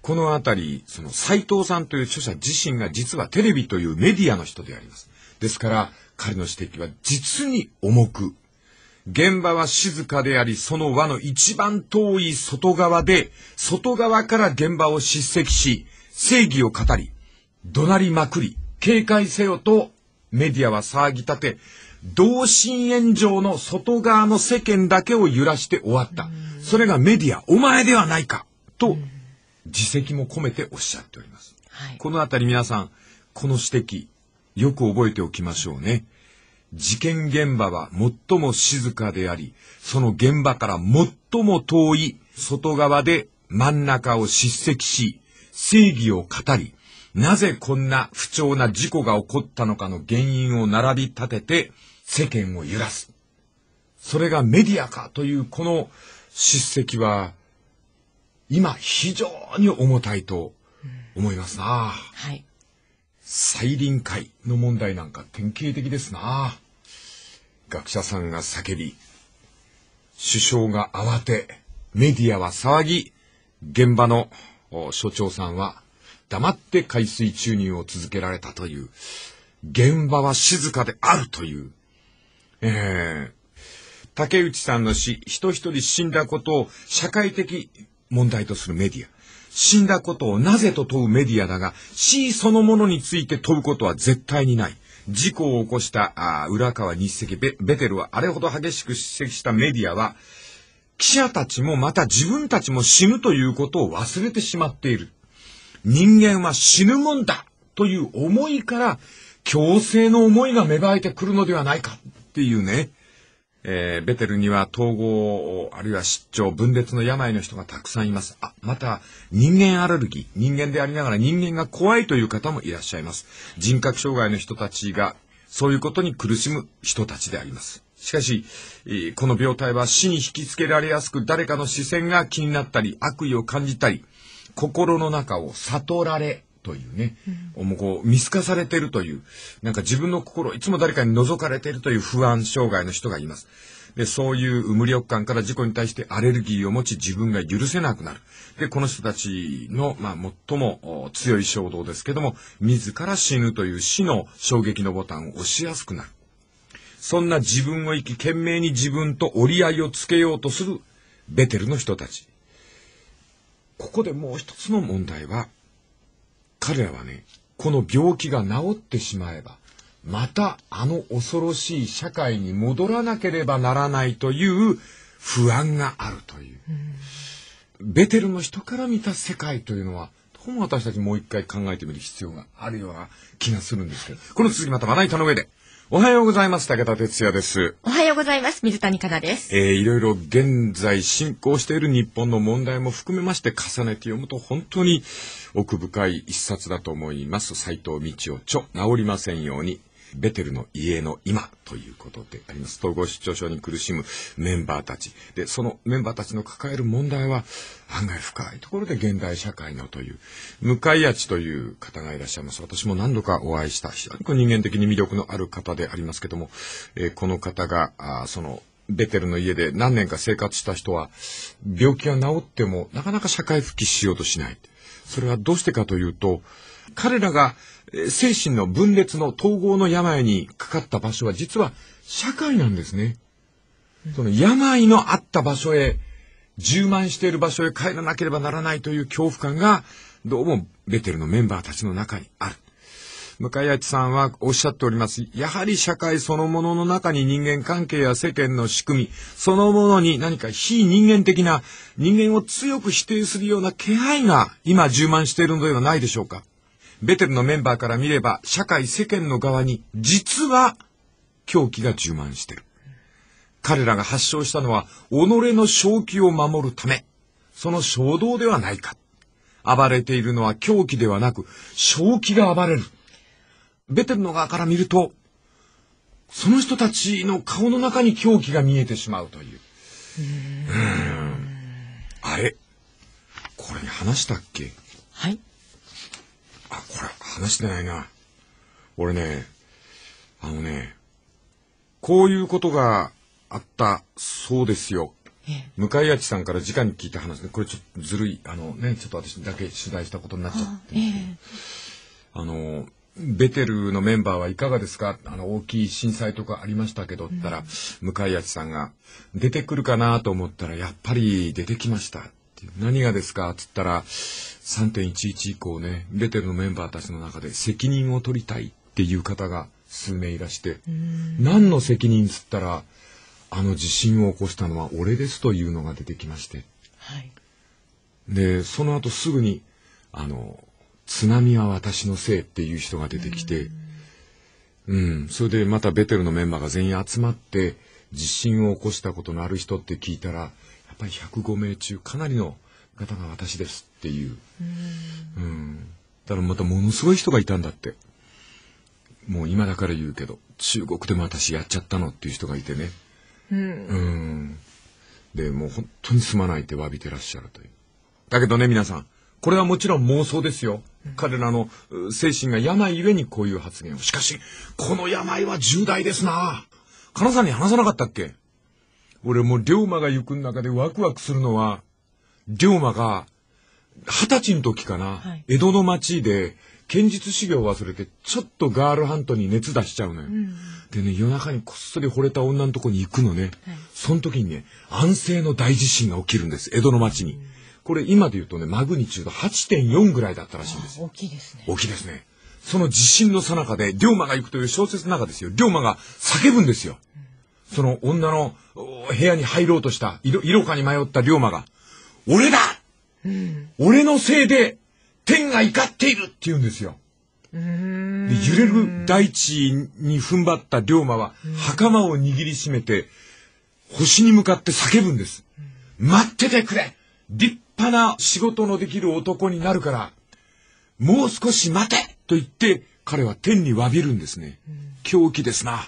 このあたり、その斎藤さんという著者自身が実はテレビというメディアの人であります。ですから、彼の指摘は実に重く現場は静かであり、その輪の一番遠い外側で、外側から現場を叱責し、正義を語り、怒鳴りまくり、警戒せよとメディアは騒ぎ立て、同心円状の外側の世間だけを揺らして終わった。それがメディア、お前ではないかと、自責も込めておっしゃっております。はい、このあたり皆さん、この指摘、よく覚えておきましょうね。事件現場は最も静かであり、その現場から最も遠い外側で真ん中を叱責し、正義を語り、なぜこんな不調な事故が起こったのかの原因を並び立てて世間を揺らす。それがメディアかというこの叱責は、今非常に重たいと思いますな。うん、はい。再臨会の問題なんか典型的ですな。学者さんが叫び、首相が慌て、メディアは騒ぎ、現場の所長さんは黙って海水注入を続けられたという、現場は静かであるという、えー、竹内さんの死、人一人死んだことを社会的問題とするメディア。死んだことをなぜと問うメディアだが、死そのものについて問うことは絶対にない。事故を起こした浦川日赤ベテルはあれほど激しく叱責したメディアは、記者たちもまた自分たちも死ぬということを忘れてしまっている。人間は死ぬもんだという思いから、強制の思いが芽生えてくるのではないかっていうね。えー、ベテルには統合、あるいは失調、分裂の病の人がたくさんいます。あ、また、人間アレルギー。人間でありながら人間が怖いという方もいらっしゃいます。人格障害の人たちが、そういうことに苦しむ人たちであります。しかし、この病態は死に引きつけられやすく、誰かの視線が気になったり、悪意を感じたり、心の中を悟られというね、うん、もうこう見透かされてるという、なんか自分の心、いつも誰かに覗かれてるという不安障害の人がいます。で、そういう無力感から事故に対してアレルギーを持ち自分が許せなくなる。で、この人たちの、まあ、最も強い衝動ですけども、自ら死ぬという死の衝撃のボタンを押しやすくなる。そんな自分を生き、懸命に自分と折り合いをつけようとするベテルの人たち。ここでもう一つの問題は、彼らはね、この病気が治ってしまえば、またあの恐ろしい社会に戻らなければならないという不安があるという。うベテルの人から見た世界というのは、ども私たちもう一回考えてみる必要があるような気がするんですけど、この続きまたまな板の上で。おはようございます。武田哲也です。おはようございます。水谷香奈です。えー、いろいろ現在進行している日本の問題も含めまして重ねて読むと本当に奥深い一冊だと思います。斎藤道夫著、治りませんように。ベテルの家の今ということであります。統合失調症に苦しむメンバーたち。で、そのメンバーたちの抱える問題は案外深いところで現代社会のという、向井八という方がいらっしゃいます。私も何度かお会いした非常に人間的に魅力のある方でありますけども、えー、この方が、あその、ベテルの家で何年か生活した人は、病気が治ってもなかなか社会復帰しようとしない。それはどうしてかというと、彼らが精神の分裂の統合の病にかかった場所は実は社会なんですね。その病のあった場所へ、充満している場所へ帰らなければならないという恐怖感が、どうもベテルのメンバーたちの中にある。向井さんはおっしゃっております。やはり社会そのものの中に人間関係や世間の仕組み、そのものに何か非人間的な、人間を強く否定するような気配が今充満しているのではないでしょうか。ベテルのメンバーから見れば、社会世間の側に、実は、狂気が充満している。彼らが発症したのは、己の正気を守るため、その衝動ではないか。暴れているのは狂気ではなく、正気が暴れる。出てるの側から見ると、その人たちの顔の中に狂気が見えてしまうという。うんあれこれ話したっけはいあ、これ話してないな。俺ね、あのね、こういうことがあったそうですよ。向井明さんから直に聞いた話で、これちょっとずるい、あのね、ちょっと私だけ取材したことになっちゃって、えあの、ベテルのメンバーはいかがですかあの大きい震災とかありましたけどったら、うん、向井さんが出てくるかなと思ったらやっぱり出てきました何がですかつったら3.11以降ねベテルのメンバーたちの中で責任を取りたいっていう方が数名いらして、何の責任つったらあの地震を起こしたのは俺ですというのが出てきまして、はい、でその後すぐにあの津波は私のせいっていう人が出てきて、うん、うん、それでまたベテルのメンバーが全員集まって、地震を起こしたことのある人って聞いたら、やっぱり105名中かなりの方が私ですっていう。うん、うん。だからまたものすごい人がいたんだって。もう今だから言うけど、中国でも私やっちゃったのっていう人がいてね。うん。うん。で、もう本当にすまないって詫びてらっしゃるという。だけどね、皆さん。これはもちろん妄想ですよ。彼らの精神が病ゆえにこういう発言を。しかし、この病は重大ですな。金さんに話さなかったっけ俺も龍馬が行く中でワクワクするのは、龍馬が二十歳の時かな、はい、江戸の町で剣術修行を忘れてちょっとガールハントに熱出しちゃうのよ。うん、でね、夜中にこっそり惚れた女のとこに行くのね。はい、その時にね、安政の大地震が起きるんです、江戸の町に。うんこれ今で言うとね、マグニチュード8.4ぐらいだったらしいんです。大きいですね。大きいですね。その地震の最中で、龍馬が行くという小説の中ですよ。龍馬が叫ぶんですよ。その女の部屋に入ろうとした、色、色かに迷った龍馬が、俺だ、うん、俺のせいで、天が怒っているって言うんですよ。で揺れる大地に踏ん張った龍馬は、袴を握りしめて、星に向かって叫ぶんです。待っててくれ立派な仕事のできる男になるから、もう少し待てと言って、彼は天に詫びるんですね。狂気ですな。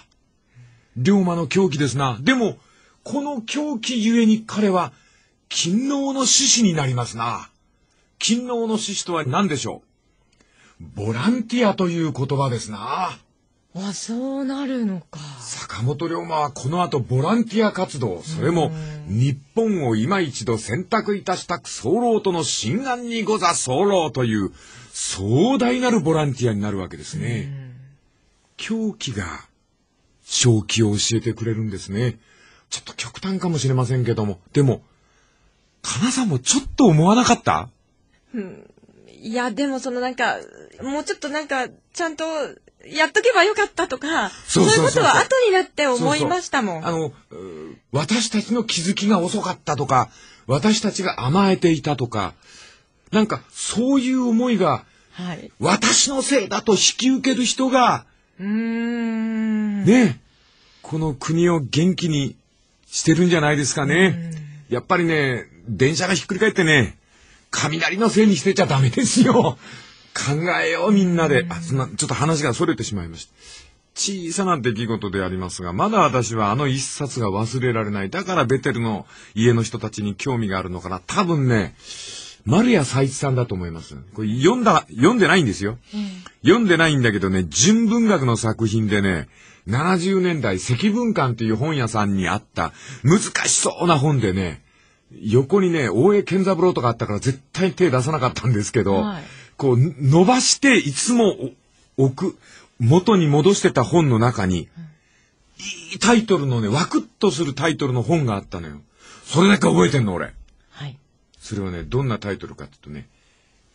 龍馬の狂気ですな。でも、この狂気ゆえに彼は、勤王の志士になりますな。勤王の志士とは何でしょうボランティアという言葉ですな。あそうなるのか坂本龍馬はこの後ボランティア活動それも日本を今一度選択いたした僧楼との心眼にござ候という壮大なるボランティアになるわけですね。狂気が正気を教えてくれるんですね。ちょっと極端かもしれませんけどもでも金さんもちょっと思わなかった、うん、いやでもそのなんかもうちょっとなんかちゃんとやっとけばよかったとか、そういうことは後になって思いましたもん。あの、私たちの気づきが遅かったとか、私たちが甘えていたとか、なんかそういう思いが、はい、私のせいだと引き受ける人が、うん。ね、この国を元気にしてるんじゃないですかね。やっぱりね、電車がひっくり返ってね、雷のせいにしてちゃダメですよ。考えようみんなで。あ、そんな、ちょっと話が逸れてしまいました。小さな出来事でありますが、まだ私はあの一冊が忘れられない。だからベテルの家の人たちに興味があるのかな。多分ね、丸谷斎一さんだと思います。これ読んだ、読んでないんですよ。うん、読んでないんだけどね、純文学の作品でね、70年代赤文館という本屋さんにあった難しそうな本でね、横にね、大江健三郎とかあったから絶対手出さなかったんですけど、はいこう、伸ばして、いつも置く、元に戻してた本の中に、いいタイトルのね、ワクッとするタイトルの本があったのよ。それだけ覚えてんの、俺。はい。それはね、どんなタイトルかって言うとね、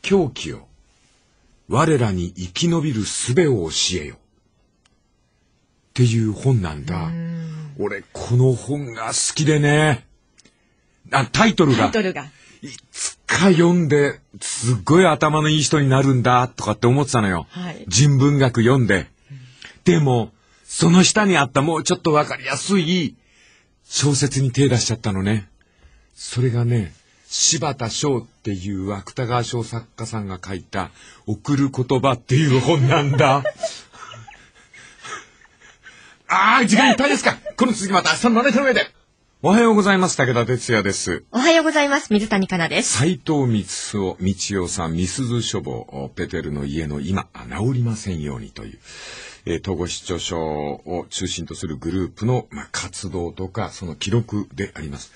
狂気よ。我らに生き延びる術を教えよ。っていう本なんだ。ん俺、この本が好きでね。あ、タイトルが。タイトルが。いつか読んで、すっごい頭のいい人になるんだ、とかって思ってたのよ。はい、人文学読んで。でも、その下にあったもうちょっとわかりやすい小説に手出しちゃったのね。それがね、柴田翔っていう芥川賞作家さんが書いた「送る言葉」っていう本なんだ。[LAUGHS] ああ、時間いっぱいですか。この続きまた明日の7日の上で。おはようございます。武田哲也です。おはようございます。水谷香奈です。斎藤光夫、道夫さん、みすず書房、ペテルの家の今、治りませんようにという、えー、統合失調症を中心とするグループの、まあ、活動とか、その記録であります。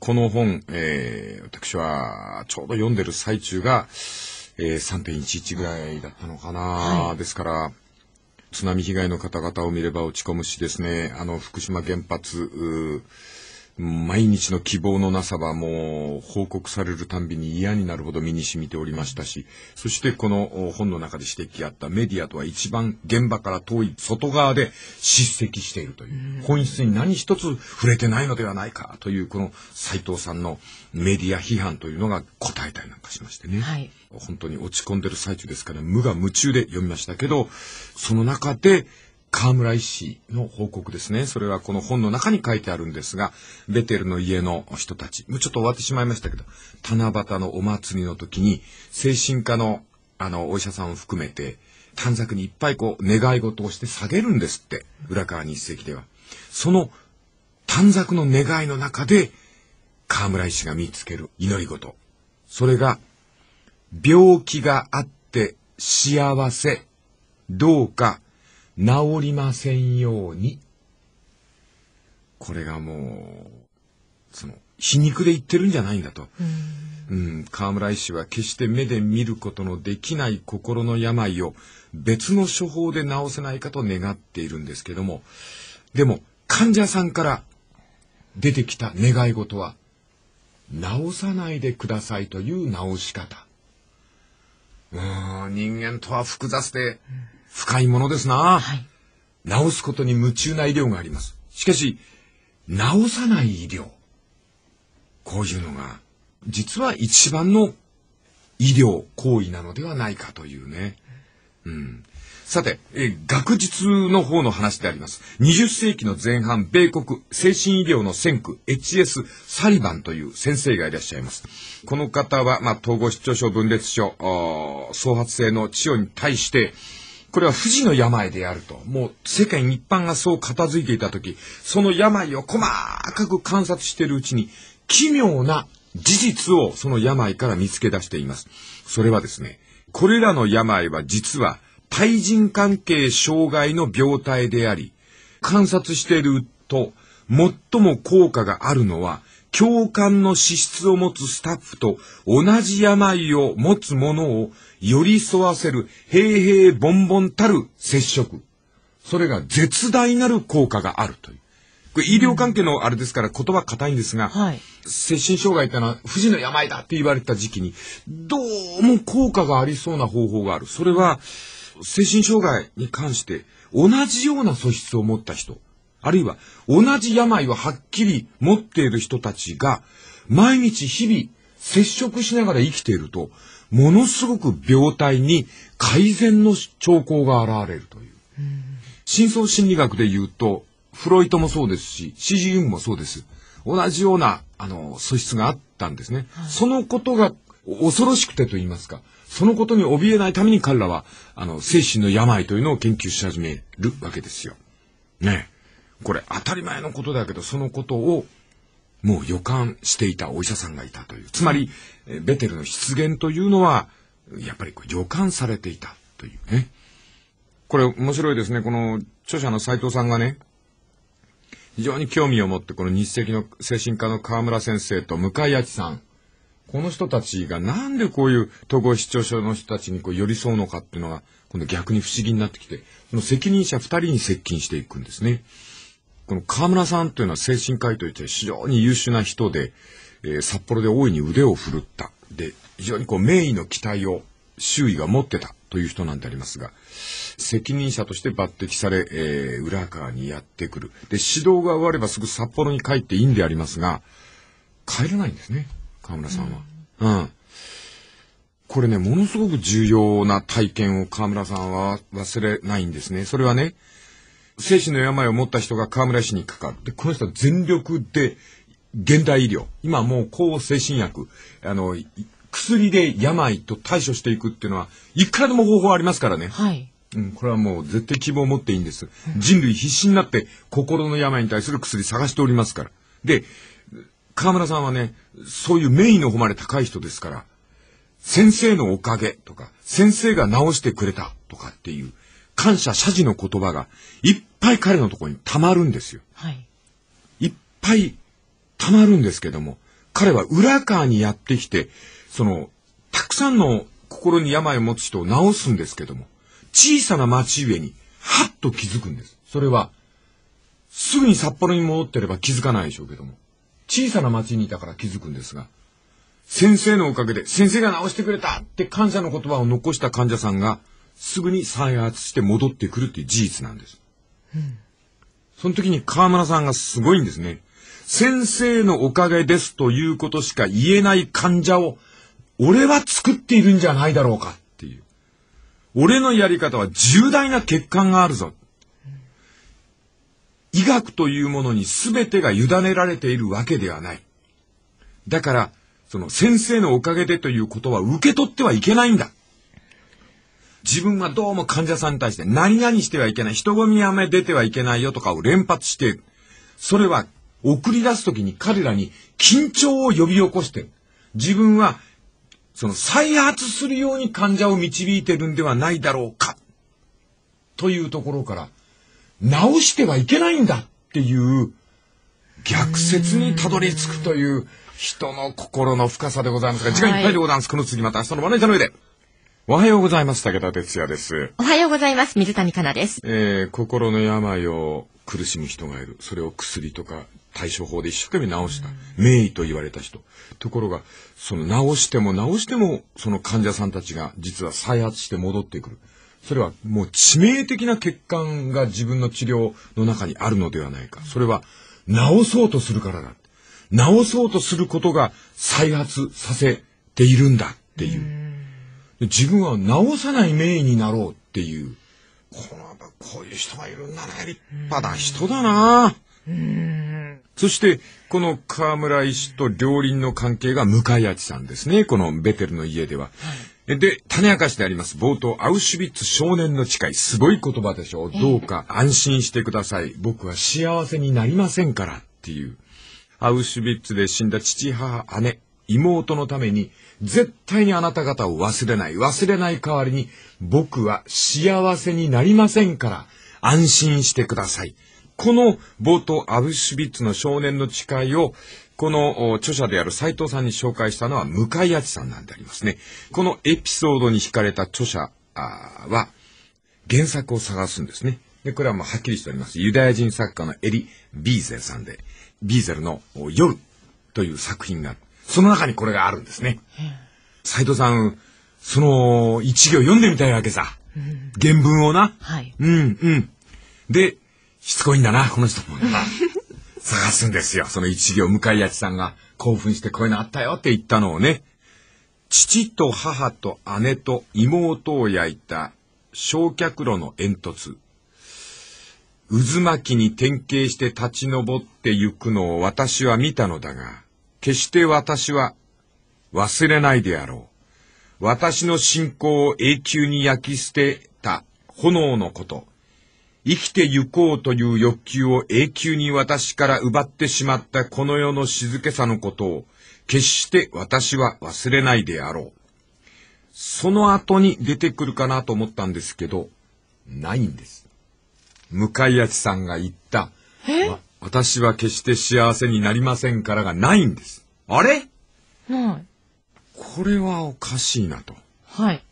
この本、えー、私はちょうど読んでる最中が、えー、3.11ぐらいだったのかな、はい、ですから、津波被害の方々を見れば落ち込むしですね、あの、福島原発、毎日の希望のなさはもう報告されるたんびに嫌になるほど身に染みておりましたし、そしてこの本の中で指摘あったメディアとは一番現場から遠い外側で叱責しているという、本質に何一つ触れてないのではないかというこの斎藤さんのメディア批判というのが答えたりなんかしましてね、はい、本当に落ち込んでる最中ですから無我夢中で読みましたけど、その中で河村医師の報告ですね。それはこの本の中に書いてあるんですが、ベテルの家の人たち、もうちょっと終わってしまいましたけど、七夕のお祭りの時に、精神科の、あの、お医者さんを含めて、短冊にいっぱいこう、願い事をして下げるんですって、浦川日石では。その短冊の願いの中で、河村医師が見つける祈り事。それが、病気があって幸せ、どうか、治りませんように。これがもう、その、皮肉で言ってるんじゃないんだと。うん、河村医師は決して目で見ることのできない心の病を別の処方で治せないかと願っているんですけども、でも患者さんから出てきた願い事は、治さないでくださいという治し方。うん、人間とは複雑で、深いものですな、はい、治すことに夢中な医療があります。しかし、治さない医療。こういうのが、実は一番の医療行為なのではないかというね。うん。さて、え学術の方の話であります。20世紀の前半、米国精神医療の先駆、H.S. サリバンという先生がいらっしゃいます。この方は、まあ、統合失調症分裂症、創発性の治療に対して、これは不治の病であると。もう世界一般がそう片付いていた時、その病を細かく観察しているうちに、奇妙な事実をその病から見つけ出しています。それはですね、これらの病は実は対人関係障害の病態であり、観察していると最も効果があるのは共感の資質を持つスタッフと同じ病を持つ者を寄り添わせる平々凡々たる接触。それが絶大なる効果があるという。これ医療関係のあれですから言葉硬いんですが、はい、精神障害ってのは不治の病だって言われた時期に、どうも効果がありそうな方法がある。それは、精神障害に関して同じような素質を持った人。あるいは同じ病をはっきり持っている人たちが、毎日日々接触しながら生きていると、ものすごく病態に改善の兆候が現れるという。うん、深層心理学で言うと、フロイトもそうですし、シジウンもそうです。同じような、あの、素質があったんですね。はい、そのことが恐ろしくてと言いますか、そのことに怯えないために彼らは、あの、精神の病というのを研究し始めるわけですよ。ねえ。これ当たり前のことだけど、そのことをもう予感していたお医者さんがいたという。つまり、ベテルの出現というのは、やっぱり予感されていたというね。これ面白いですね。この著者の斎藤さんがね、非常に興味を持ってこの日赤の精神科の河村先生と向井明さん、この人たちがなんでこういう統合失調症の人たちにこう寄り添うのかっていうのが、この逆に不思議になってきて、その責任者2人に接近していくんですね。この河村さんというのは精神科医とって非常に優秀な人で、えー、札幌で大いに腕を振るった。で、非常にこう名医の期待を周囲が持ってたという人なんでありますが、責任者として抜擢され、えー、裏河にやってくる。で、指導が終わればすぐ札幌に帰っていいんでありますが、帰れないんですね、河村さんは。うん、うんこれね、ものすごく重要な体験を河村さんは忘れないんですね。それはね、精神の病を持った人が河村氏にかかって、この人は全力で現代医療、今もう抗精神薬、あの、薬で病と対処していくっていうのは、いくらでも方法ありますからね。はい。うん、これはもう絶対希望を持っていいんです。人類必死になって心の病に対する薬探しておりますから。で、河村さんはね、そういう名医の誉れ高い人ですから、先生のおかげとか、先生が治してくれたとかっていう、感謝謝辞の言葉が、ぱい彼のところにたまるんですよ。はい。いっぱいたまるんですけども、彼は裏側にやってきて、その、たくさんの心に病を持つ人を治すんですけども、小さな町上に、ハッと気づくんです。それは、すぐに札幌に戻ってれば気づかないでしょうけども、小さな町にいたから気づくんですが、先生のおかげで、先生が治してくれたって感謝の言葉を残した患者さんが、すぐに再発して戻ってくるっていう事実なんです。その時に河村さんがすごいんですね。先生のおかげですということしか言えない患者を、俺は作っているんじゃないだろうかっていう。俺のやり方は重大な欠陥があるぞ。医学というものに全てが委ねられているわけではない。だから、その先生のおかげでということは受け取ってはいけないんだ。自分はどうも患者さんに対して何々してはいけない、人混みやめ出てはいけないよとかを連発している。それは送り出すときに彼らに緊張を呼び起こしてる。自分は、その再発するように患者を導いてるんではないだろうか。というところから、治してはいけないんだっていう逆説にたどり着くという人の心の深さでございますが、時間いっぱいでございます。この次また明日のマネージャーの上で。おはようございます。武田哲也です。おはようございます。水谷香奈です。えー、心の病を苦しむ人がいる。それを薬とか対処法で一生懸命治した。名医と言われた人。ところが、その治しても治しても、その患者さんたちが実は再発して戻ってくる。それはもう致命的な欠陥が自分の治療の中にあるのではないか。それは治そうとするからだ。治そうとすることが再発させているんだっていう。う自分は直さない名医になろうっていう。この、こういう人がいるんだね。立派な人だな。そして、この河村医師と両輪の関係が向井地さんですね。このベテルの家では。はいで、種明かしであります、冒頭、アウシュビッツ少年の誓い、すごい言葉でしょう。どうか安心してください。僕は幸せになりませんからっていう。アウシュビッツで死んだ父、母、姉、妹のために、絶対にあなた方を忘れない。忘れない代わりに、僕は幸せになりませんから、安心してください。この冒頭、アブシュビッツの少年の誓いを、この著者である斎藤さんに紹介したのは向井敦さんなんでありますね。このエピソードに惹かれた著者は、原作を探すんですね。で、これはもうはっきりしております。ユダヤ人作家のエリ・ビーゼルさんで、ビーゼルの夜という作品があって、その中にこれがあるんですね。斎藤さん、その一行読んでみたいわけさ。原文をな。はい。うんうん。で、しつこいんだな、この人も。[LAUGHS] 探すんですよ。その一行、向井八さんが興奮してこういうのあったよって言ったのをね。父と母と姉と妹を焼いた焼却炉の煙突。渦巻きに典型して立ち上ってゆくのを私は見たのだが、決して私は忘れないであろう。私の信仰を永久に焼き捨てた炎のこと。生きて行こうという欲求を永久に私から奪ってしまったこの世の静けさのことを、決して私は忘れないであろう。その後に出てくるかなと思ったんですけど、ないんです。向谷八さんが言った、私は決して幸せになりませんからがないんです。あれない。これはおかしいなと。はい。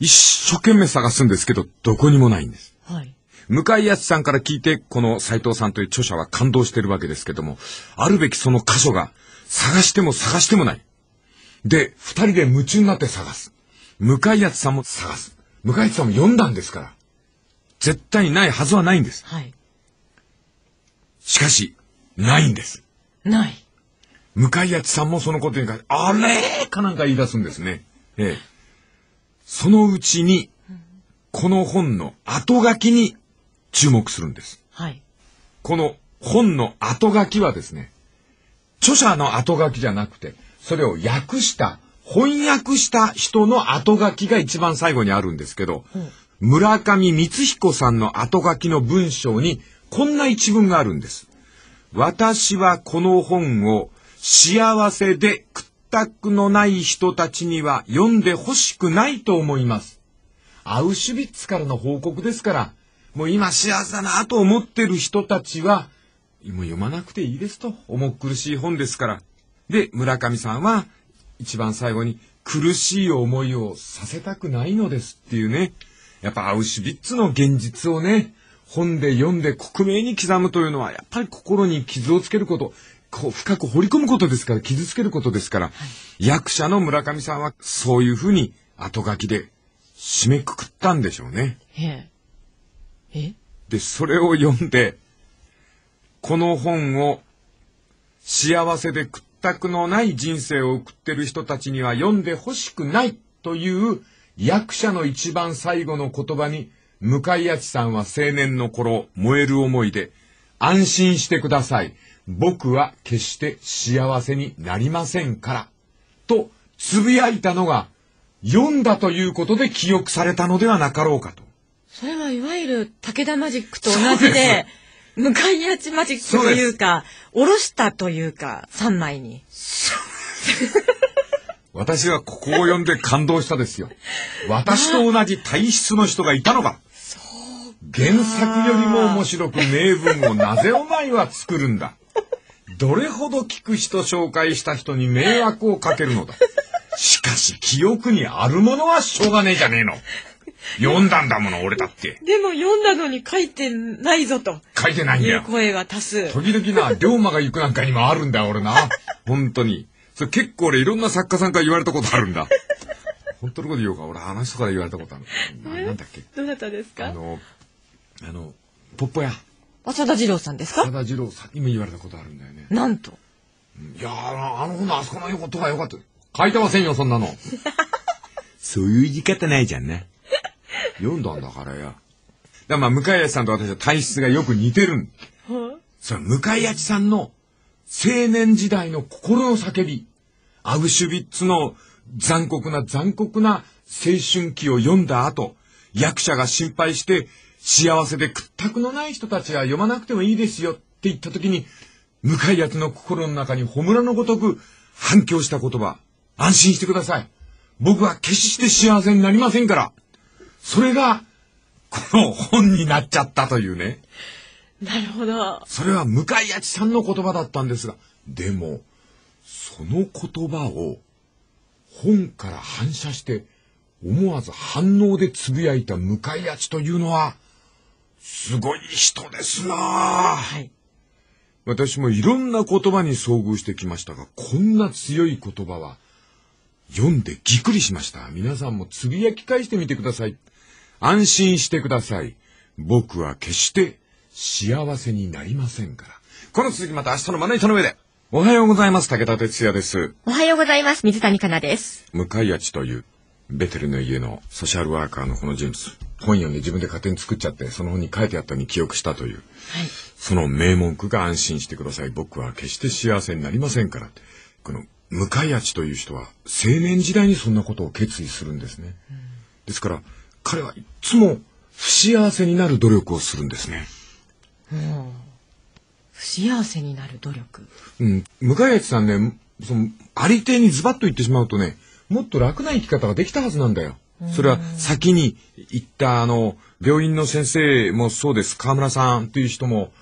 一生懸命探すんですけど、どこにもないんです。はい。向井康さんから聞いて、この斎藤さんという著者は感動してるわけですけども、あるべきその箇所が、探しても探してもない。で、二人で夢中になって探す。向井康さんも探す。向井さんも読んだんですから。絶対にないはずはないんです。はい。しかし、ないんです。ない。向井八さんもそのことに関して、あれかなんか言い出すんですね。ええ。そのうちに、この本の後書きに注目するんです。はい。この本の後書きはですね、著者の後書きじゃなくて、それを訳した、翻訳した人の後書きが一番最後にあるんですけど、うん、村上光彦さんの後書きの文章にこんな一文があるんです。私はこの本を幸せで屈託のない人たちには読んでほしくないと思います。アウシュビッツからの報告ですから、もう今幸せだなと思ってる人たちは、もう読まなくていいですと、重苦しい本ですから。で、村上さんは、一番最後に、苦しい思いをさせたくないのですっていうね、やっぱアウシュビッツの現実をね、本で読んで克明に刻むというのは、やっぱり心に傷をつけること、こう深く掘り込むことですから、傷つけることですから、はい、役者の村上さんはそういうふうに後書きで締めくくったんでしょうね。ええ。えで、それを読んで、この本を幸せで屈託のない人生を送ってる人たちには読んでほしくないという役者の一番最後の言葉に向井地さんは青年の頃、燃える思いで、安心してください。僕は決して幸せになりませんから。と、つぶやいたのが、読んだということで記憶されたのではなかろうかと。それはいわゆる武田マジックと同じで、向井地マジックというか、おろしたというか、三枚に。[LAUGHS] 私はここを読んで感動したですよ。私と同じ体質の人がいたのか。原作よりも面白く名文をなぜお前は作るんだ。どれほど聞く人紹介した人に迷惑をかけるのだ。しかし記憶にあるものはしょうがねえじゃねえの。読んだんだもの、俺だって。でも読んだのに書いてないぞと。書いてないんだよ。声が多数。時々な、龍馬が行くなんかにもあるんだよ、俺な。本当に。それ結構俺いろんな作家さんから言われたことあるんだ。本当のこと言おうか、俺あの人から言われたことある。ななんだっけ。どなたですかあの、あのポッポ屋浅田二郎さんですか浅田二郎さんにも言われたことあるんだよねなんといやあの女あそこの横とかよかった書いてませんよそんなの [LAUGHS] そういう言い方ないじゃんね読んだんだからよだまあ向谷さんと私は体質がよく似てるんそれ向谷さんの青年時代の心の叫びアウシュビッツの残酷な残酷な青春期を読んだ後役者が心配して幸せで屈託のない人たちは読まなくてもいいですよって言った時に、向かい奴の心の中に炎のごとく反響した言葉。安心してください。僕は決して幸せになりませんから。それが、この本になっちゃったというね。なるほど。それは向井奴さんの言葉だったんですが、でも、その言葉を本から反射して思わず反応で呟いた向井奴というのは、すごい人ですなはい。私もいろんな言葉に遭遇してきましたが、こんな強い言葉は読んでぎっくりしました。皆さんもつぶやき返してみてください。安心してください。僕は決して幸せになりませんから。この続きまた明日のまな板の上で。おはようございます。武田哲也です。おはようございます。水谷香奈です。向井谷という。ベテルの家のソシャルワーカーのこの人物本読んで自分で勝手に作っちゃってその本に書いてあったのに記憶したという、はい、その名文句が「安心してください僕は決して幸せになりませんから」この向谷地という人は青年時代にそんなことを決意するんですね、うん、ですから彼はいつも不幸せになる努力をするんですね、うん、不幸せになる努力うん向谷地さんねそのありていにズバッと言ってしまうとねもっと楽な生き方ができたはずなんだよ。それは先に行ったあの病院の先生もそうです川村さんという人も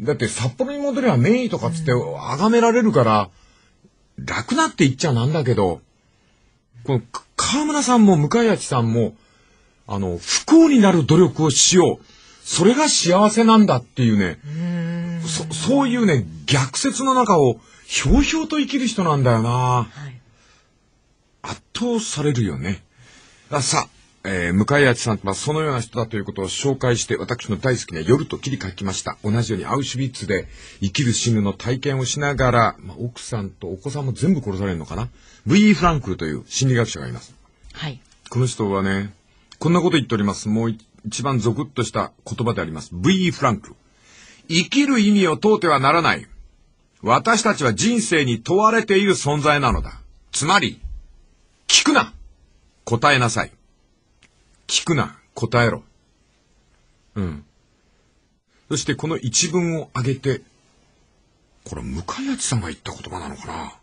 だって札幌に戻れば名医とかつって崇められるから楽なって言っちゃなんだけどこの川村さんも向谷さんもあの不幸になる努力をしようそれが幸せなんだっていうねそういうね逆説の中をひょうひょうと生きる人なんだよな。はい圧倒されるよね。あさあ、えー、向井敦さんはそのような人だということを紹介して、私の大好きな夜と切り書きました。同じようにアウシュビッツで生きる死ぬの体験をしながら、まあ、奥さんとお子さんも全部殺されるのかな ?V.E. フランクルという心理学者がいます。はい。この人はね、こんなこと言っております。もう一番ゾクッとした言葉であります。V.E. フランクル。生きる意味を問うてはならない。私たちは人生に問われている存在なのだ。つまり、聞くな答えなさい。聞くな答えろ。うん。そしてこの一文を挙げて、これ、向谷地さんが言った言葉なのかな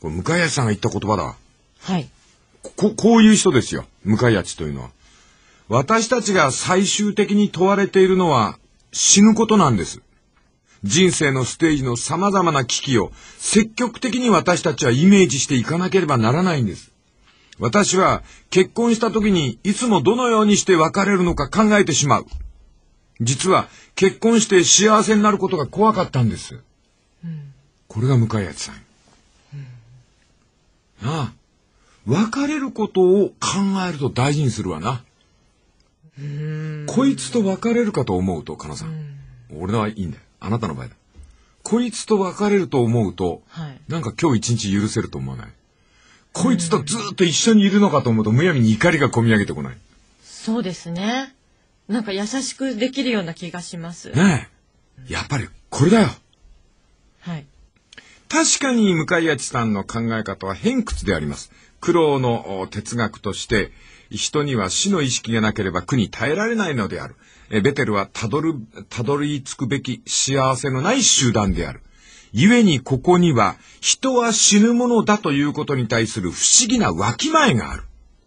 これ、向谷さんが言った言葉だ。はい。こ、こういう人ですよ。向谷というのは。私たちが最終的に問われているのは死ぬことなんです。人生のステージの様々な危機を積極的に私たちはイメージしていかなければならないんです。私は結婚した時にいつもどのようにして別れるのか考えてしまう。実は結婚して幸せになることが怖かったんです。うん、これが向井やさん。うん、なあ、別れることを考えると大事にするわな。こいつと別れるかと思うと、かなさん。俺のはいいんだよ。あなたの場合だ。こいつと別れると思うと、はい、なんか今日一日許せると思わない。こいつとずっと一緒にいるのかと思うと、むやみに怒りがこみ上げてこない。そうですね。なんか優しくできるような気がします。ねえ。やっぱりこれだよ。はい。確かに向井八さんの考え方は偏屈であります。苦労の哲学として、人には死の意識がなければ苦に耐えられないのである。えベテルはたどる、たどり着くべき幸せのない集団である。故にここには人は死ぬものだということに対する不思議なわきまえがある。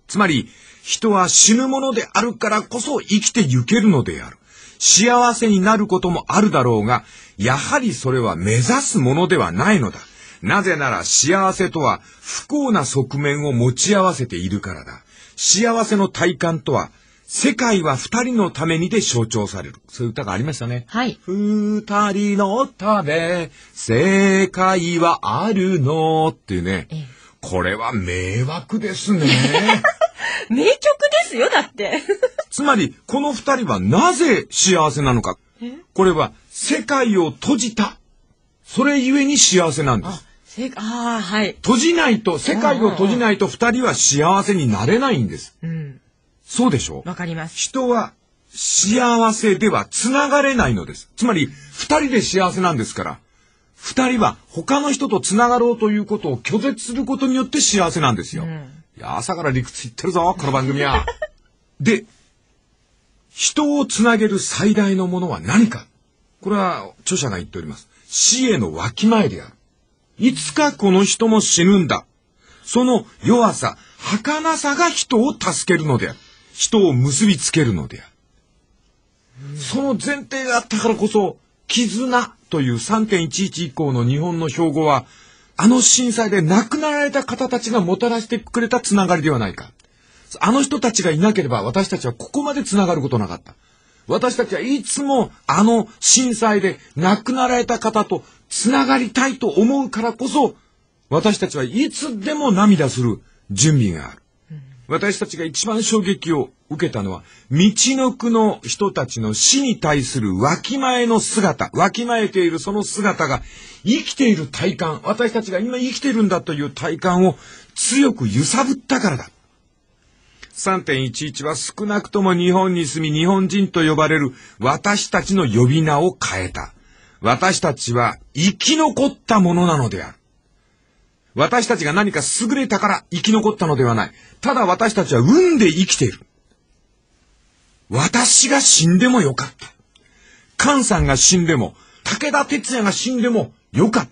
つまり、人は死ぬものであるからこそ生きてゆけるのである。幸せになることもあるだろうが、やはりそれは目指すものではないのだ。なぜなら幸せとは不幸な側面を持ち合わせているからだ。幸せの体感とは世界は二人のためにで象徴される。そういう歌がありましたね。はい。二人のため、世界はあるのっていうね。これは迷惑ですね。[LAUGHS] 名曲ですよ、だって。[LAUGHS] つまり、この二人はなぜ幸せなのか。これは世界を閉じた。それゆえに幸せなんです。ああ、はい。閉じないと、世界を閉じないと二人は幸せになれないんです。うんそうでしょわかります。人は幸せでは繋がれないのです。つまり、二人で幸せなんですから。二人は他の人と繋がろうということを拒絶することによって幸せなんですよ。うん、いや、朝から理屈言ってるぞ、この番組は。[LAUGHS] で、人をつなげる最大のものは何か。これは著者が言っております。死へのわきまえである。いつかこの人も死ぬんだ。その弱さ、儚さが人を助けるのである。人を結びつけるのである。その前提があったからこそ、絆という3.11以降の日本の標語は、あの震災で亡くなられた方たちがもたらしてくれたつながりではないか。あの人たちがいなければ私たちはここまでつながることなかった。私たちはいつもあの震災で亡くなられた方とつながりたいと思うからこそ、私たちはいつでも涙する準備がある。私たちが一番衝撃を受けたのは、道の区の人たちの死に対するわきまえの姿、わきまえているその姿が、生きている体感、私たちが今生きているんだという体感を強く揺さぶったからだ。3.11は少なくとも日本に住み日本人と呼ばれる私たちの呼び名を変えた。私たちは生き残ったものなのである。私たちが何か優れたから生き残ったのではない。ただ私たちは運で生きている。私が死んでもよかった。菅さんが死んでも、武田鉄矢が死んでもよかっ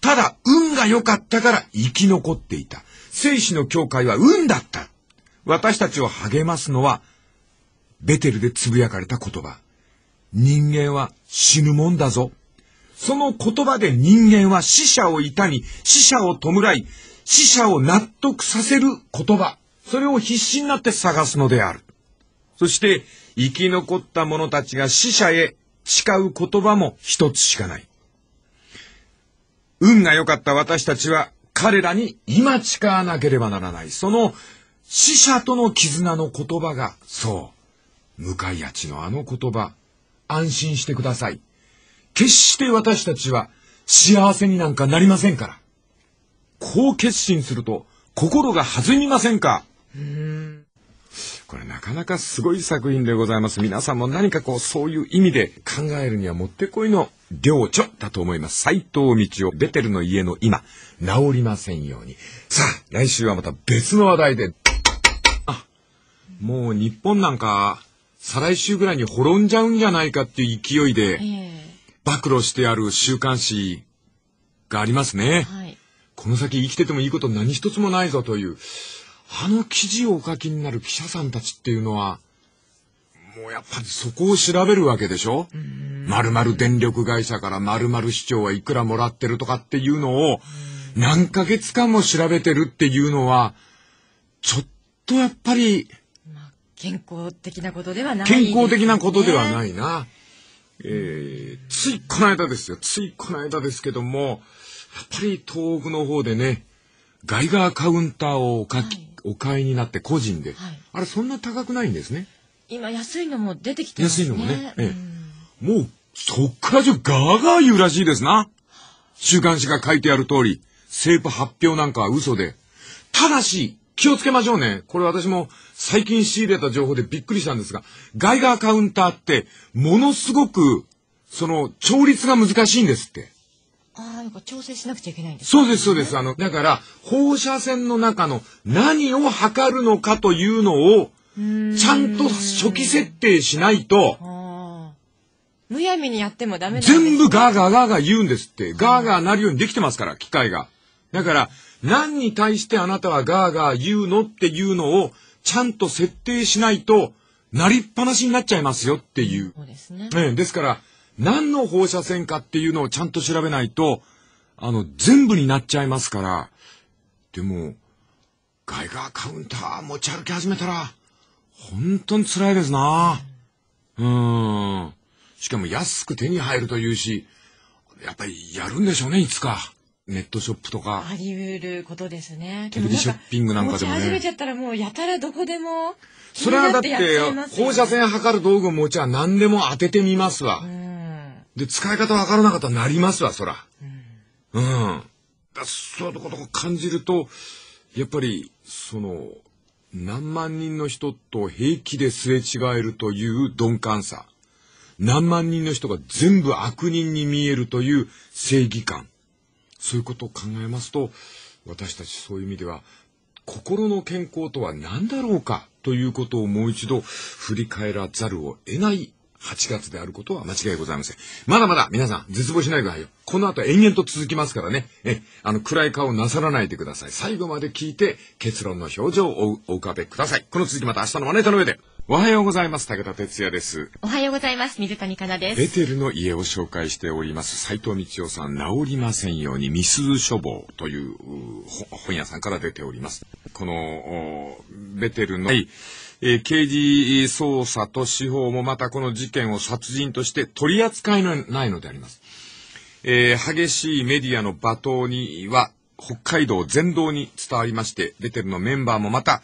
た。ただ、運が良かったから生き残っていた。生死の境界は運だった。私たちを励ますのは、ベテルで呟かれた言葉。人間は死ぬもんだぞ。その言葉で人間は死者を痛み、死者を弔い、死者を納得させる言葉、それを必死になって探すのである。そして、生き残った者たちが死者へ誓う言葉も一つしかない。運が良かった私たちは彼らに今誓わなければならない。その死者との絆の言葉が、そう、向井ちのあの言葉、安心してください。決して私たちは幸せになんかなりませんから。こう決心すると心が弾みませんかこれなかなかすごい作品でございます。皆さんも何かこうそういう意味で考えるにはもってこいの領著だと思います。斎藤道夫、ベテルの家の今、治りませんように。さあ、来週はまた別の話題で。あ、もう日本なんか、再来週ぐらいに滅んじゃうんじゃないかっていう勢いで、えー暴露してある週刊誌がありますね。はい、この先生きててもいいこと何一つもないぞという、あの記事をお書きになる記者さんたちっていうのは、もうやっぱりそこを調べるわけでしょまるまる電力会社からまるまる市長はいくらもらってるとかっていうのを何ヶ月間も調べてるっていうのはちょっとやっぱり、健康的なことではない、ね、健康的なことではないな。えー、ついこの間ですよ、ついこの間ですけども、やっぱり東北の方でね、ガイガーカウンターをおかき、はい、お買いになって個人で、はい、あれそんな高くないんですね。今安いのも出てきてますね。安いのもね。ええ、もうそっからじゃガーガー言うらしいですな。週刊誌が書いてある通り、政府発表なんかは嘘で。ただし、気をつけましょうね。これ私も最近仕入れた情報でびっくりしたんですが、ガイガーカウンターって、ものすごく、その、調律が難しいんですって。ああ、なんか調整しなくちゃいけないんですそうです、そうです。あの、だから、放射線の中の何を測るのかというのを、ちゃんと初期設定しないと、むやみにやってもダメ、ね、全部ガーガーガーガー言うんですって。ガーガーなるようにできてますから、機械が。だから、何に対してあなたはガーガー言うのっていうのをちゃんと設定しないとなりっぱなしになっちゃいますよっていう。そうですね。ねですから何の放射線かっていうのをちゃんと調べないとあの全部になっちゃいますから。でもガイガーカウンター持ち歩き始めたら本当に辛いですな。うん。しかも安く手に入るというし、やっぱりやるんでしょうね、いつか。ネットショップとか。あり得ることですね。テレビショッピングなんかでもね。持ち始めちゃったらもうやたらどこでも、それはだって、放射線測る道具持ちは何でも当ててみますわ。うん、で、使い方わからなかったらなりますわ、そら。うん。うん、だそういうとことか感じると、やっぱり、その、何万人の人と平気ですれ違えるという鈍感さ。何万人の人が全部悪人に見えるという正義感。そういうことを考えますと私たちそういう意味では心の健康とは何だろうかということをもう一度振り返らざるを得ない8月であることは間違いございません。まだまだ皆さん絶望しないでくださいよ。この後延々と続きますからね。え、あの暗い顔なさらないでください。最後まで聞いて結論の表情をお浮かべください。この続きまた明日のまねタの上で。おはようございます。武田哲也です。おはようございます。水谷香奈です。ベテルの家を紹介しております、斎藤道夫さん、治りませんように、ミス書房という本屋さんから出ております。この、ベテルの、はいえー、刑事捜査と司法もまたこの事件を殺人として取り扱いのないのであります。えー、激しいメディアの罵倒には、北海道全道に伝わりまして、ベテルのメンバーもまた、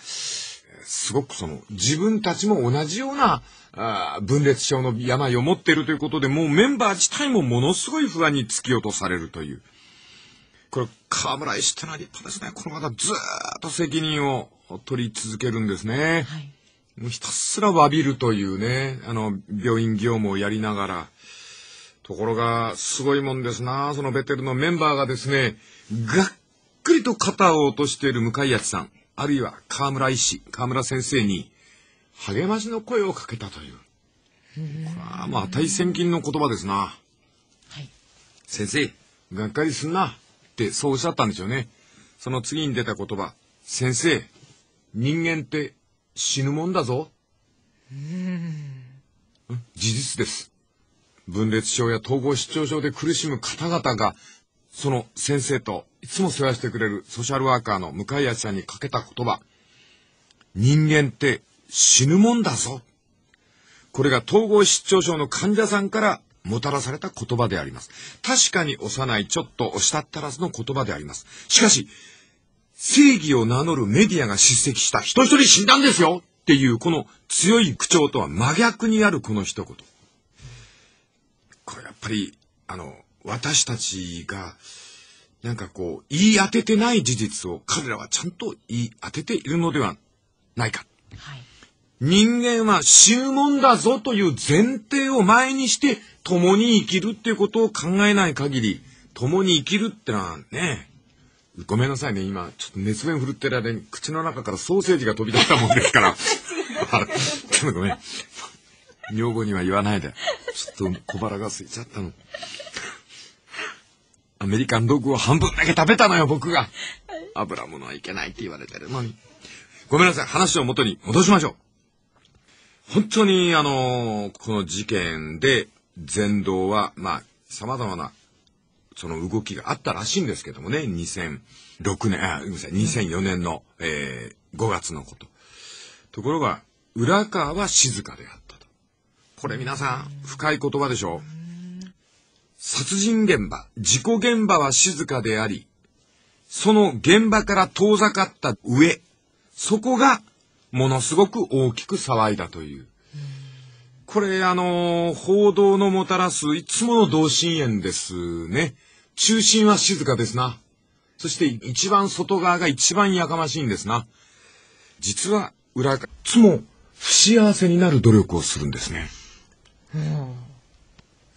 すごくその、自分たちも同じような、あ分裂症の病を持っているということで、もうメンバー自体もものすごい不安に突き落とされるという。これ、河村医師ってのは立派ですね。この方ずっと責任を取り続けるんですね。はい、もうひたすら詫びるというね、あの、病院業務をやりながら。ところが、すごいもんですな。そのベテルのメンバーがですね、がっくりと肩を落としている向井谷さん。あるいは河村医師、河村先生に励ましの声をかけたという。これはまあ値千金の言葉ですな。はい、先生、がっかりすんなってそうおっしゃったんですよね。その次に出た言葉、先生、人間って死ぬもんだぞ。うん。事実です。分裂症や統合失調症で苦しむ方々が、その先生といつも世話してくれるソーシャルワーカーの向井康さんにかけた言葉。人間って死ぬもんだぞ。これが統合失調症の患者さんからもたらされた言葉であります。確かに幼いちょっとしたったらずの言葉であります。しかし、正義を名乗るメディアが叱責した人一人死んだんですよっていうこの強い口調とは真逆にあるこの一言。これやっぱり、あの、私たちが、なんかこう、言い当ててない事実を彼らはちゃんと言い当てているのではないか。はい、人間は死ぬもんだぞという前提を前にして、共に生きるっていうことを考えない限り、共に生きるってのはね、ごめんなさいね、今、ちょっと熱弁振るってる間に口の中からソーセージが飛び出したもんですから。[LAUGHS] ちょっとごめん。女房には言わないで。ちょっと小腹が空いちゃったの。アメリカンドッグを半分だけ食べたのよ、僕が。油物はいけないって言われてるのに。ごめんなさい、話を元に戻しましょう。本当に、あのー、この事件で、全道は、まあ、様々な、その動きがあったらしいんですけどもね、2006年、あ、ごめんなさい、2004年の、えー、5月のこと。ところが、裏川は静かであったと。これ皆さん、深い言葉でしょう殺人現場、事故現場は静かであり、その現場から遠ざかった上、そこがものすごく大きく騒いだという。これ、あの、報道のもたらすいつもの同心円ですね。中心は静かですな。そして一番外側が一番やかましいんですな。実は裏がいつも不幸せになる努力をするんですね。うん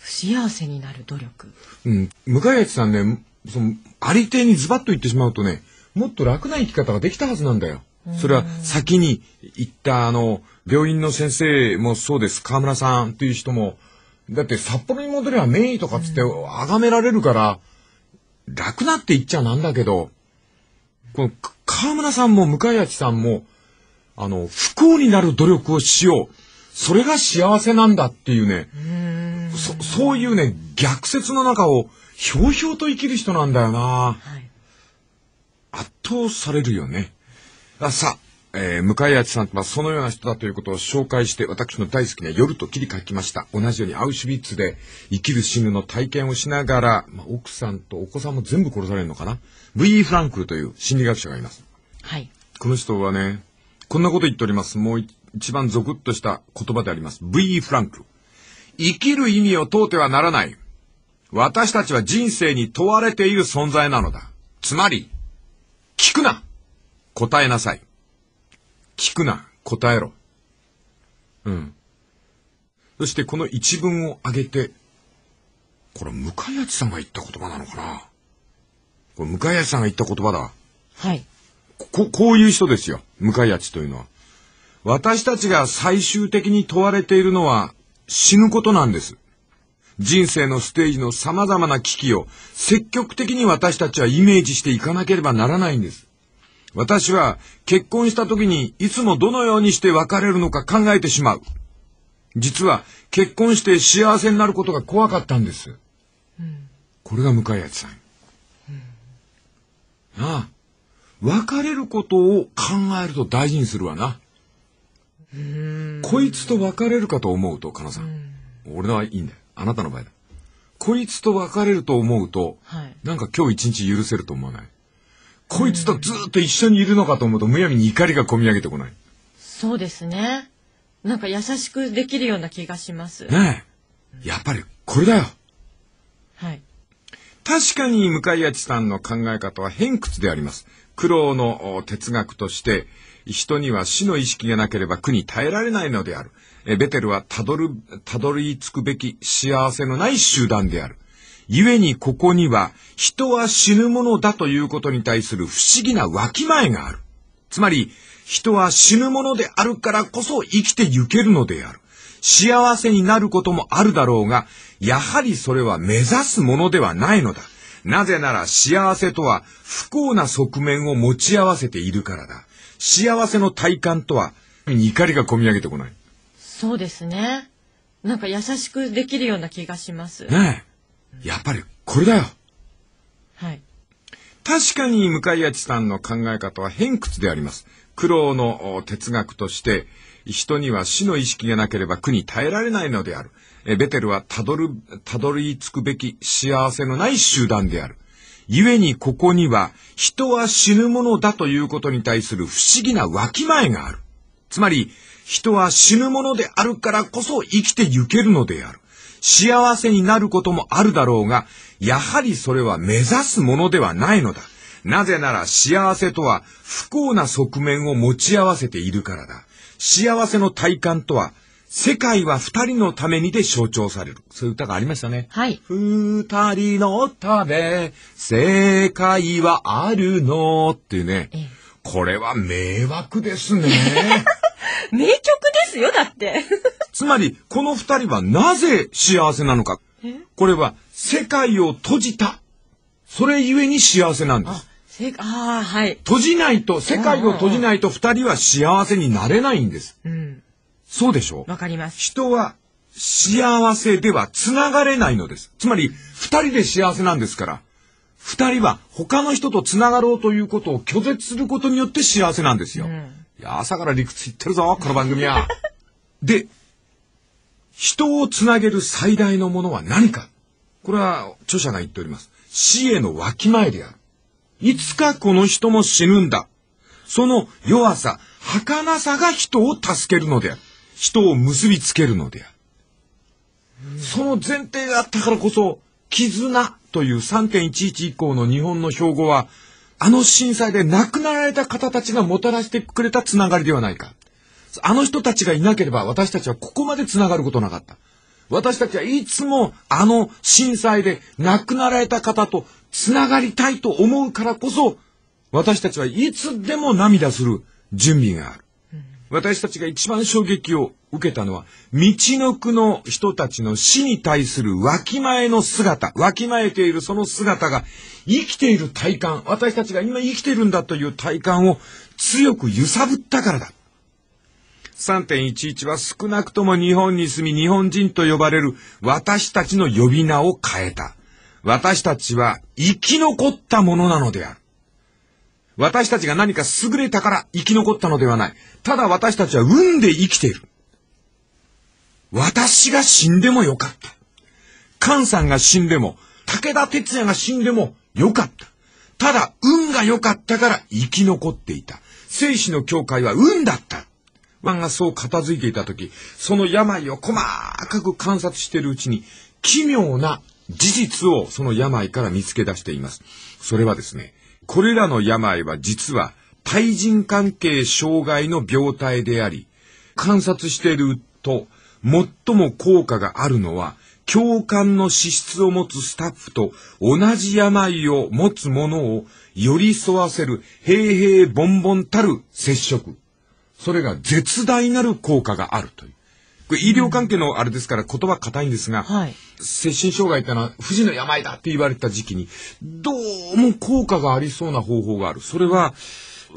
不幸せになる努力。うん。向谷さんね、その、ありていにズバッと言ってしまうとね、もっと楽な生き方ができたはずなんだよ。それは先に行ったあの、病院の先生もそうです、河村さんという人も、だって札幌に戻れば名医とかつって崇められるから、楽なって言っちゃなんだけど、この河村さんも向谷さんも、あの、不幸になる努力をしよう。それが幸せなんだっていうね、うそそういうね、逆説の中をひょうひょうと生きる人なんだよな、はい、圧倒されるよね。あさあ、えー、向井あさんはそのような人だということを紹介して、私の大好きな夜と切り書きました。同じようにアウシュビッツで生きる死ぬの体験をしながら、まあ、奥さんとお子さんも全部殺されるのかな ?V.E. フランクルという心理学者がいます。はい。この人はね、こんなこと言っております。もう一番ゾクッとした言葉であります。V. e フランク。生きる意味を問うてはならない。私たちは人生に問われている存在なのだ。つまり、聞くな答えなさい。聞くな答えろ。うん。そしてこの一文を挙げて、これ、向谷八さんが言った言葉なのかなこれ、向谷地さんが言った言葉だ。はい。こ、こういう人ですよ。向谷地というのは。私たちが最終的に問われているのは死ぬことなんです。人生のステージの様々な危機を積極的に私たちはイメージしていかなければならないんです。私は結婚した時にいつもどのようにして別れるのか考えてしまう。実は結婚して幸せになることが怖かったんです。うん、これが向谷さん。うん、ああ、別れることを考えると大事にするわな。こいつと別れるかと思うと、加納さん。ん俺のはいいんだよ。あなたの場合だ。こいつと別れると思うと、はい、なんか今日一日許せると思わない。こいつとずっと一緒にいるのかと思うと、むやみに怒りがこみ上げてこない。そうですね。なんか優しくできるような気がします。ねえ。やっぱりこれだよ。はい。確かに向井地さんの考え方は偏屈であります。苦労の哲学として、人には死の意識がなければ苦に耐えられないのである。えベテルはたどる、たどり着くべき幸せのない集団である。故にここには人は死ぬものだということに対する不思議なわきまえがある。つまり、人は死ぬものであるからこそ生きてゆけるのである。幸せになることもあるだろうが、やはりそれは目指すものではないのだ。なぜなら幸せとは不幸な側面を持ち合わせているからだ。幸せの体感とは、怒りがこみ上げてこない。そうですね。なんか優しくできるような気がします。ねえ。やっぱりこれだよ。はい。確かに向井谷さんの考え方は偏屈であります。苦労の哲学として、人には死の意識がなければ苦に耐えられないのである。ベテルはたどる、たどり着くべき幸せのない集団である。故にここには、人は死ぬものだということに対する不思議なわきまえがある。つまり、人は死ぬものであるからこそ生きてゆけるのである。幸せになることもあるだろうが、やはりそれは目指すものではないのだ。なぜなら幸せとは不幸な側面を持ち合わせているからだ。幸せの体感とは世界は二人のためにで象徴される。そういう歌がありましたね。はい。二人のため、世界はあるのっていうね。これは迷惑ですね。[LAUGHS] 名曲ですよ、だって。[LAUGHS] つまり、この二人はなぜ幸せなのか。これは世界を閉じた。それゆえに幸せなんです。ああ、はい。閉じないと、世界を閉じないと二人は幸せになれないんです。うんそうでしょわかります。人は幸せでは繋がれないのです。つまり、二人で幸せなんですから。二人は他の人と繋がろうということを拒絶することによって幸せなんですよ。うん、いや、朝から理屈言ってるぞ、この番組は。[LAUGHS] で、人を繋げる最大のものは何か。これは著者が言っております。死へのわきまえである。いつかこの人も死ぬんだ。その弱さ、儚さが人を助けるのである。人を結びつけるのである。その前提があったからこそ、絆という3.11以降の日本の標語は、あの震災で亡くなられた方たちがもたらしてくれたつながりではないか。あの人たちがいなければ私たちはここまでつながることなかった。私たちはいつもあの震災で亡くなられた方とつながりたいと思うからこそ、私たちはいつでも涙する準備がある。私たちが一番衝撃を受けたのは、道の区の人たちの死に対するわきまえの姿、わきまえているその姿が、生きている体感、私たちが今生きているんだという体感を強く揺さぶったからだ。3.11は少なくとも日本に住み日本人と呼ばれる私たちの呼び名を変えた。私たちは生き残ったものなのである。私たちが何か優れたから生き残ったのではない。ただ私たちは運で生きている。私が死んでもよかった。菅さんが死んでも、武田鉄矢が死んでもよかった。ただ、運が良かったから生き残っていた。生死の境界は運だった。ワンがそう片付いていた時、その病を細かく観察しているうちに、奇妙な事実をその病から見つけ出しています。それはですね、これらの病は実は対人関係障害の病態であり、観察していると最も効果があるのは、共感の資質を持つスタッフと同じ病を持つ者を寄り添わせる平々凡々たる接触。それが絶大なる効果があるという。これ医療関係のあれですから言葉硬いんですが、はい、精神障害ってのは不治の病だって言われた時期にどうも効果がありそうな方法があるそれは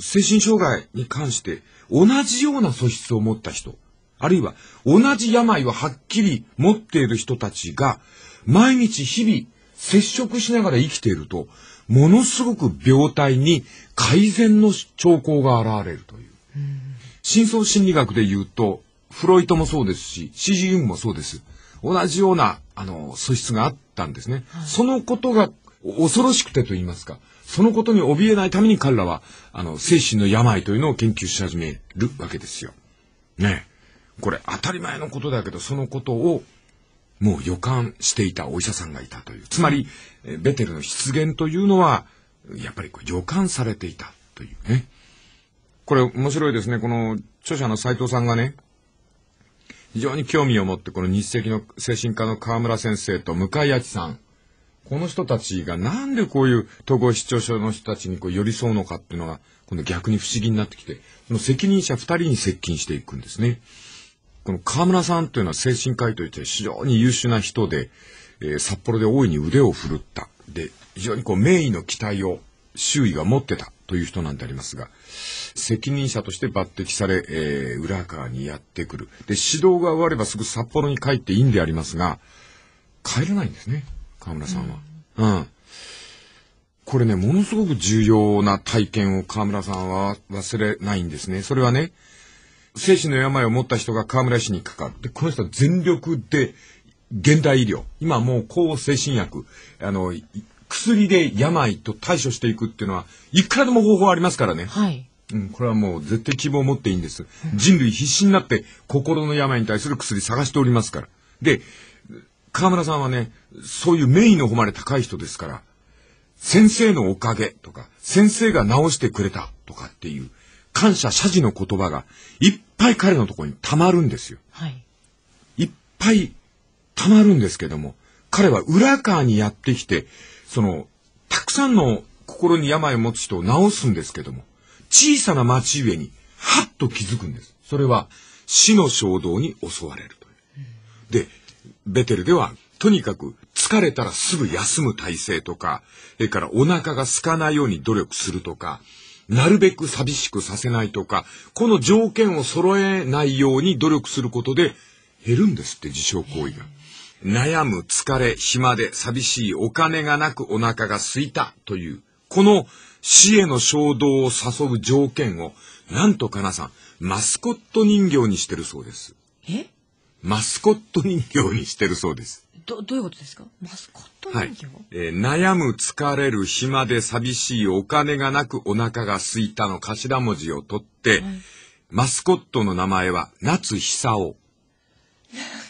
精神障害に関して同じような素質を持った人あるいは同じ病をはっきり持っている人たちが毎日日々接触しながら生きているとものすごく病態に改善の兆候が現れるという。深層心理学で言うとフロイトもそうですし、シジユもそうです。同じような、あの、素質があったんですね。はい、そのことが恐ろしくてと言いますか、そのことに怯えないために彼らは、あの、精神の病というのを研究し始めるわけですよ。ねこれ当たり前のことだけど、そのことをもう予感していたお医者さんがいたという。つまり、ベテルの出現というのは、やっぱり予感されていたというね。これ面白いですね。この著者の斎藤さんがね、非常に興味を持ってこの日赤の精神科の川村先生と向井明さんこの人たちがなんでこういう統合失調症の人たちにこう寄り添うのかっていうのが今度逆に不思議になってきてその責任者2人に接近していくんですね。この川村さんというのは精神科医といって非常に優秀な人で、えー、札幌で大いに腕を振るったで非常にこう名医の期待を周囲が持ってたという人なんでありますが、責任者として抜擢され、えー、浦川にやってくる。で、指導が終わればすぐ札幌に帰っていいんでありますが、帰れないんですね、河村さんは。うん、うんこれね、ものすごく重要な体験を河村さんは忘れないんですね。それはね、精神の病を持った人が河村氏にかかって、この人は全力で現代医療、今もう抗精神薬、あの、薬で病と対処していくっていうのは、いくらでも方法ありますからね。はい。うん、これはもう絶対希望を持っていいんです。人類必死になって心の病に対する薬探しておりますから。で、河村さんはね、そういう名医の誉れ高い人ですから、先生のおかげとか、先生が治してくれたとかっていう、感謝謝辞の言葉がいっぱい彼のところに溜まるんですよ。はい。いっぱい溜まるんですけども、彼は裏側にやってきて、その、たくさんの心に病を持つ人を治すんですけども、小さな町上に、はっと気づくんです。それは、死の衝動に襲われるという。で、ベテルでは、とにかく疲れたらすぐ休む体制とか、それからお腹が空かないように努力するとか、なるべく寂しくさせないとか、この条件を揃えないように努力することで減るんですって、自傷行為が。悩む、疲れ、暇で、寂しい、お金がなくお腹が空いたという、この死への衝動を誘う条件を、なんとかなさん、マスコット人形にしてるそうです。えマスコット人形にしてるそうです。ど、どういうことですかマスコット人形、はい、えー、悩む、疲れる、暇で寂しい、お金がなくお腹が空いたの頭文字を取って、マスコットの名前は、夏久男。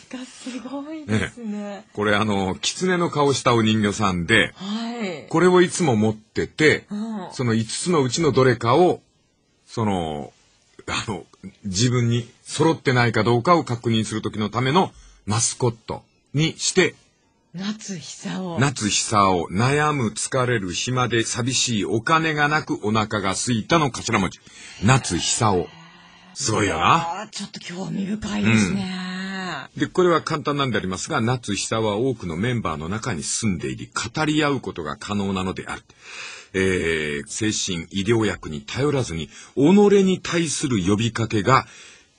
かすごいですね。ねこれあの狐の顔したお人形さんで、はい、これをいつも持ってて、うん、その5つのうちのどれかをそのあの自分に揃ってないかどうかを確認する時のためのマスコットにして夏久男夏久悩む疲れる暇で寂しいお金がなくお腹が空いたの頭文字夏久すごいよなちょっと興味深いですね、うんで、これは簡単なんでありますが、夏久は多くのメンバーの中に住んでいり、語り合うことが可能なのである。えー、精神医療薬に頼らずに、己に対する呼びかけが、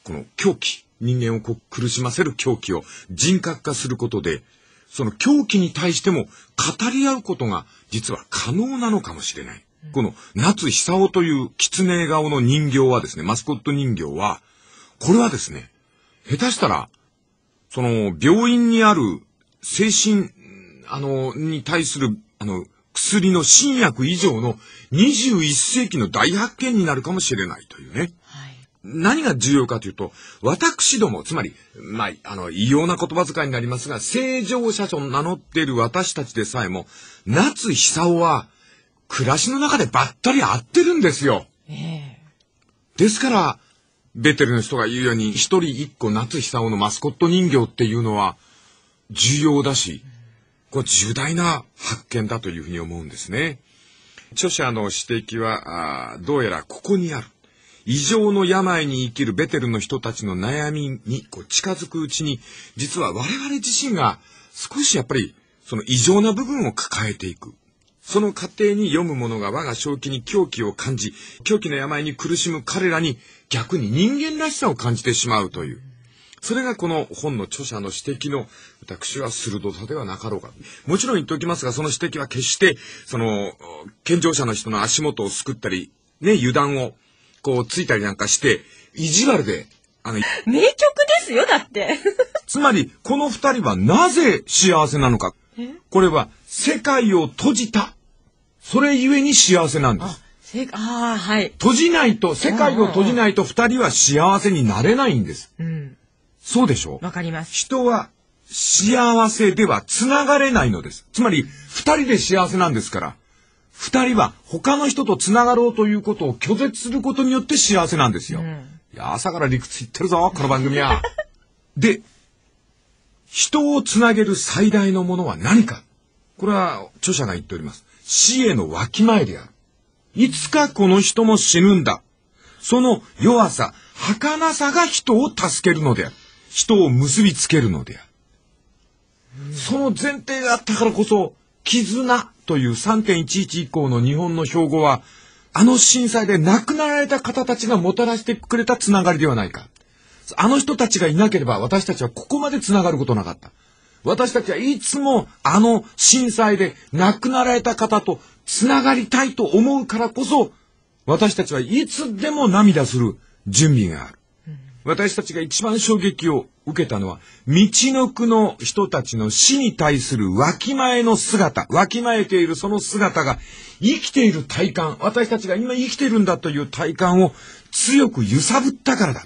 この狂気、人間を苦しませる狂気を人格化することで、その狂気に対しても語り合うことが実は可能なのかもしれない。この夏久夫という狐顔の人形はですね、マスコット人形は、これはですね、下手したらその、病院にある精神、あの、に対する、あの、薬の新薬以上の21世紀の大発見になるかもしれないというね。はい、何が重要かというと、私ども、つまり、まあ、あの、異様な言葉遣いになりますが、正常者と名乗っている私たちでさえも、夏久夫は、暮らしの中でばったり会ってるんですよ。ええ、ですから、ベテルの人が言うように、一人一個夏久男のマスコット人形っていうのは、重要だし、これ重大な発見だというふうに思うんですね。著者の指摘は、どうやらここにある。異常の病に生きるベテルの人たちの悩みにこう近づくうちに、実は我々自身が少しやっぱりその異常な部分を抱えていく。その過程に読む者が我が正気に狂気を感じ、狂気の病に苦しむ彼らに逆に人間らしさを感じてしまうという。それがこの本の著者の指摘の私は鋭さではなかろうか。もちろん言っておきますが、その指摘は決して、その、健常者の人の足元をすくったり、ね、油断を、こう、ついたりなんかして、意地悪で、あの、名曲ですよ、だって。[LAUGHS] つまり、この二人はなぜ幸せなのか。これは、世界を閉じたそれゆえに幸せなんです。ああはい、閉じないと世界を閉じないと二人は幸せになれないんです。うん、そうでしょわかります。人は幸せではつながれないのです。つまり二人で幸せなんですから。二人は他の人とつながろうということを拒絶することによって幸せなんですよ。うん、いや朝から理屈言ってるぞこの番組は。[LAUGHS] で人をつなげる最大のものは何かこれは著者が言っております。死へのわきまえである。いつかこの人も死ぬんだ。その弱さ、儚さが人を助けるのである。人を結びつけるのである。その前提があったからこそ、絆という3.11以降の日本の標語は、あの震災で亡くなられた方たちがもたらしてくれたつながりではないか。あの人たちがいなければ私たちはここまでつながることなかった。私たちはいつもあの震災で亡くなられた方とつながりたいと思うからこそ、私たちはいつでも涙する準備がある。うん、私たちが一番衝撃を受けたのは、道の区の人たちの死に対するわきまえの姿、わきまえているその姿が生きている体感、私たちが今生きているんだという体感を強く揺さぶったからだ。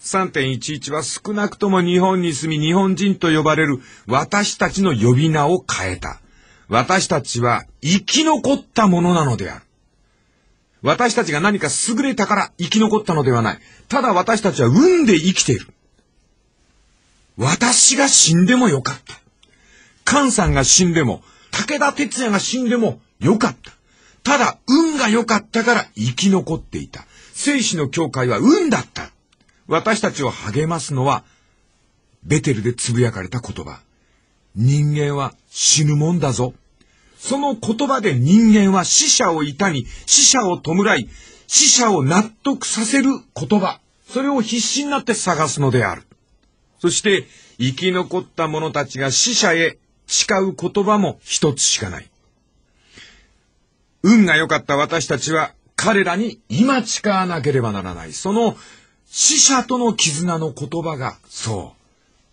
3.11は少なくとも日本に住み日本人と呼ばれる私たちの呼び名を変えた。私たちは生き残ったものなのである。私たちが何か優れたから生き残ったのではない。ただ私たちは運で生きている。私が死んでもよかった。菅さんが死んでも、武田鉄矢が死んでもよかった。ただ運が良かったから生き残っていた。生死の境界は運だった。私たちを励ますのは、ベテルでつぶやかれた言葉。人間は死ぬもんだぞ。その言葉で人間は死者を痛み、死者を弔い、死者を納得させる言葉。それを必死になって探すのである。そして、生き残った者たちが死者へ誓う言葉も一つしかない。運が良かった私たちは彼らに今誓わなければならない。その死者との絆の言葉が、そ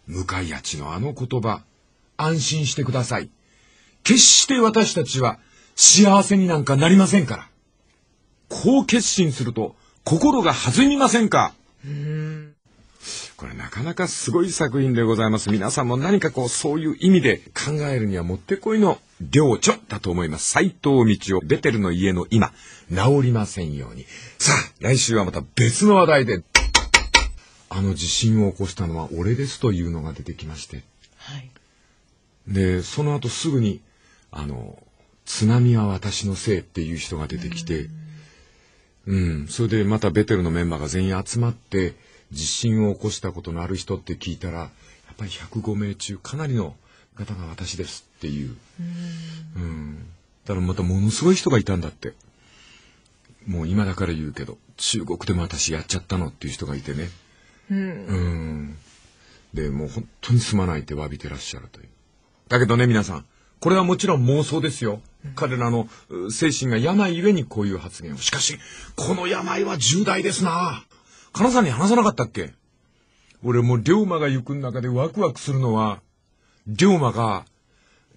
う、向井ちのあの言葉、安心してください。決して私たちは幸せになんかなりませんから。こう決心すると心が弾みませんかこれなかなかすごい作品でございます。皆さんも何かこうそういう意味で考えるにはもってこいの領著だと思います。斎藤道夫、ベテルの家の今、治りませんように。さあ、来週はまた別の話題で。あの地震を起こしたのは俺ですというのが出てきまして、はい、でその後すぐにあの津波は私のせいっていう人が出てきて、うん、うん、それでまたベテルのメンバーが全員集まって地震を起こしたことのある人って聞いたらやっぱり105名中かなりの方が私ですっていう、うん、うん、だからまたものすごい人がいたんだってもう今だから言うけど中国でも私やっちゃったのっていう人がいてね。うん。で、もう本当にすまないって詫びてらっしゃるという。だけどね、皆さん。これはもちろん妄想ですよ。うん、彼らの精神が病ゆえにこういう発言を。しかし、この病は重大ですな。金さんに話さなかったっけ俺も龍馬が行く中でワクワクするのは、龍馬が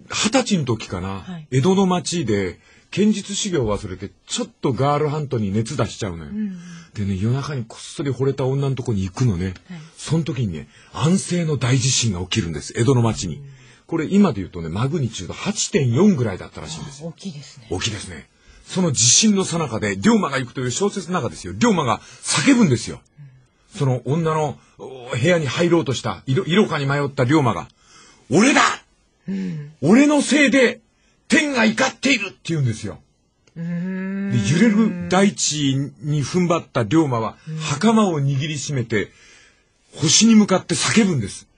二十歳の時かな、はい、江戸の町で剣術修行を忘れて、ちょっとガールハントに熱出しちゃうのよ。うんでね夜中にこっそり惚れた女のとこに行くのね、はい、その時にね安政の大地震が起きるんです江戸の町に、これ今で言うとねマグニチュード8.4ぐらいだったらしいんです大きいですね大きいですねその地震のさなかで龍馬が行くという小説の中ですよ龍馬が叫ぶんですよ、うん、その女の部屋に入ろうとした色色かに迷った龍馬が「俺だ、うん、俺のせいで天が怒っている!」って言うんですよで揺れる大地に踏ん張った龍馬は袴を握りしめて星に向かって叫ぶんです。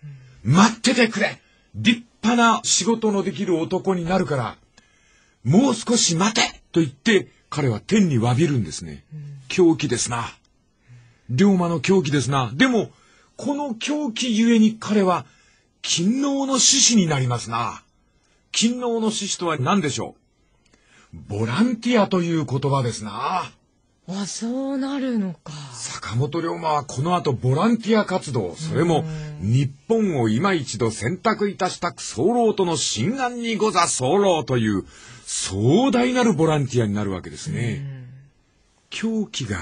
待っててくれ立派な仕事のできる男になるからもう少し待てと言って彼は天に詫びるんですね。狂気ですな。龍馬の狂気ですな。でもこの狂気ゆえに彼は勤王の志士になりますな。勤王の志士とは何でしょうボランティアという言葉ですな。あ、そうなるのか。坂本龍馬はこの後ボランティア活動、それも日本を今一度選択いたした総楼との心眼にござ総楼という壮大なるボランティアになるわけですね。狂気が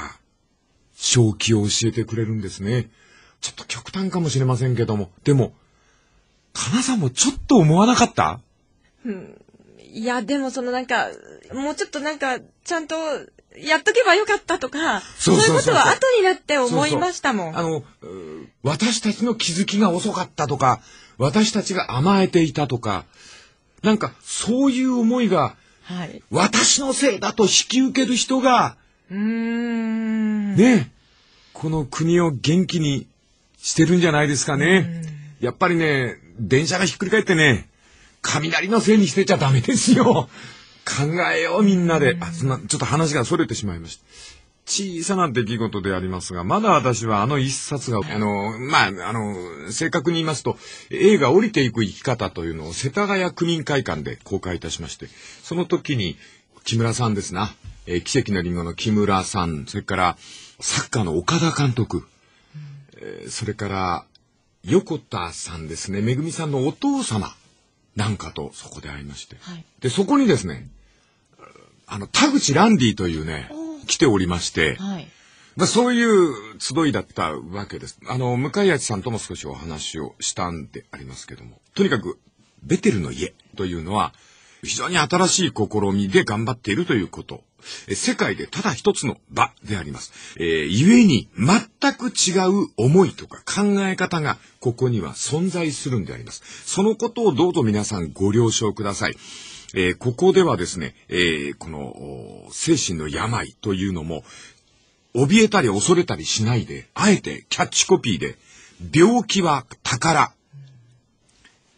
正気を教えてくれるんですね。ちょっと極端かもしれませんけども、でも、金さんもちょっと思わなかったうん、いや、でもそのなんか、もうちょっとなんか、ちゃんと、やっとけばよかったとか、そういうことは後になって思いましたもん。そうそうあの、私たちの気づきが遅かったとか、私たちが甘えていたとか、なんかそういう思いが、はい、私のせいだと引き受ける人が、うん。ね、この国を元気にしてるんじゃないですかね。やっぱりね、電車がひっくり返ってね、雷のせいにしてちゃダメですよ。考えよう、みんなで。あ、そんな、ちょっと話が逸れてしまいました。小さな出来事でありますが、まだ私はあの一冊が、あの、まあ、あの、正確に言いますと、映画降りていく生き方というのを世田谷区民会館で公開いたしまして、その時に木村さんですな、えー、奇跡のリンゴの木村さん、それからサッカーの岡田監督、それから横田さんですね、めぐみさんのお父様、なんかとそこで会いまして、はい、でそこにですねあの田口ランディというね来ておりまして、はい、まあ、そういう集いだったわけですあの向井さんとも少しお話をしたんでありますけどもとにかくベテルの家というのは非常に新しい試みで頑張っているということ。世界でただ一つの場であります。えー、故に全く違う思いとか考え方がここには存在するんであります。そのことをどうぞ皆さんご了承ください。えー、ここではですね、えー、この精神の病というのも、怯えたり恐れたりしないで、あえてキャッチコピーで、病気は宝。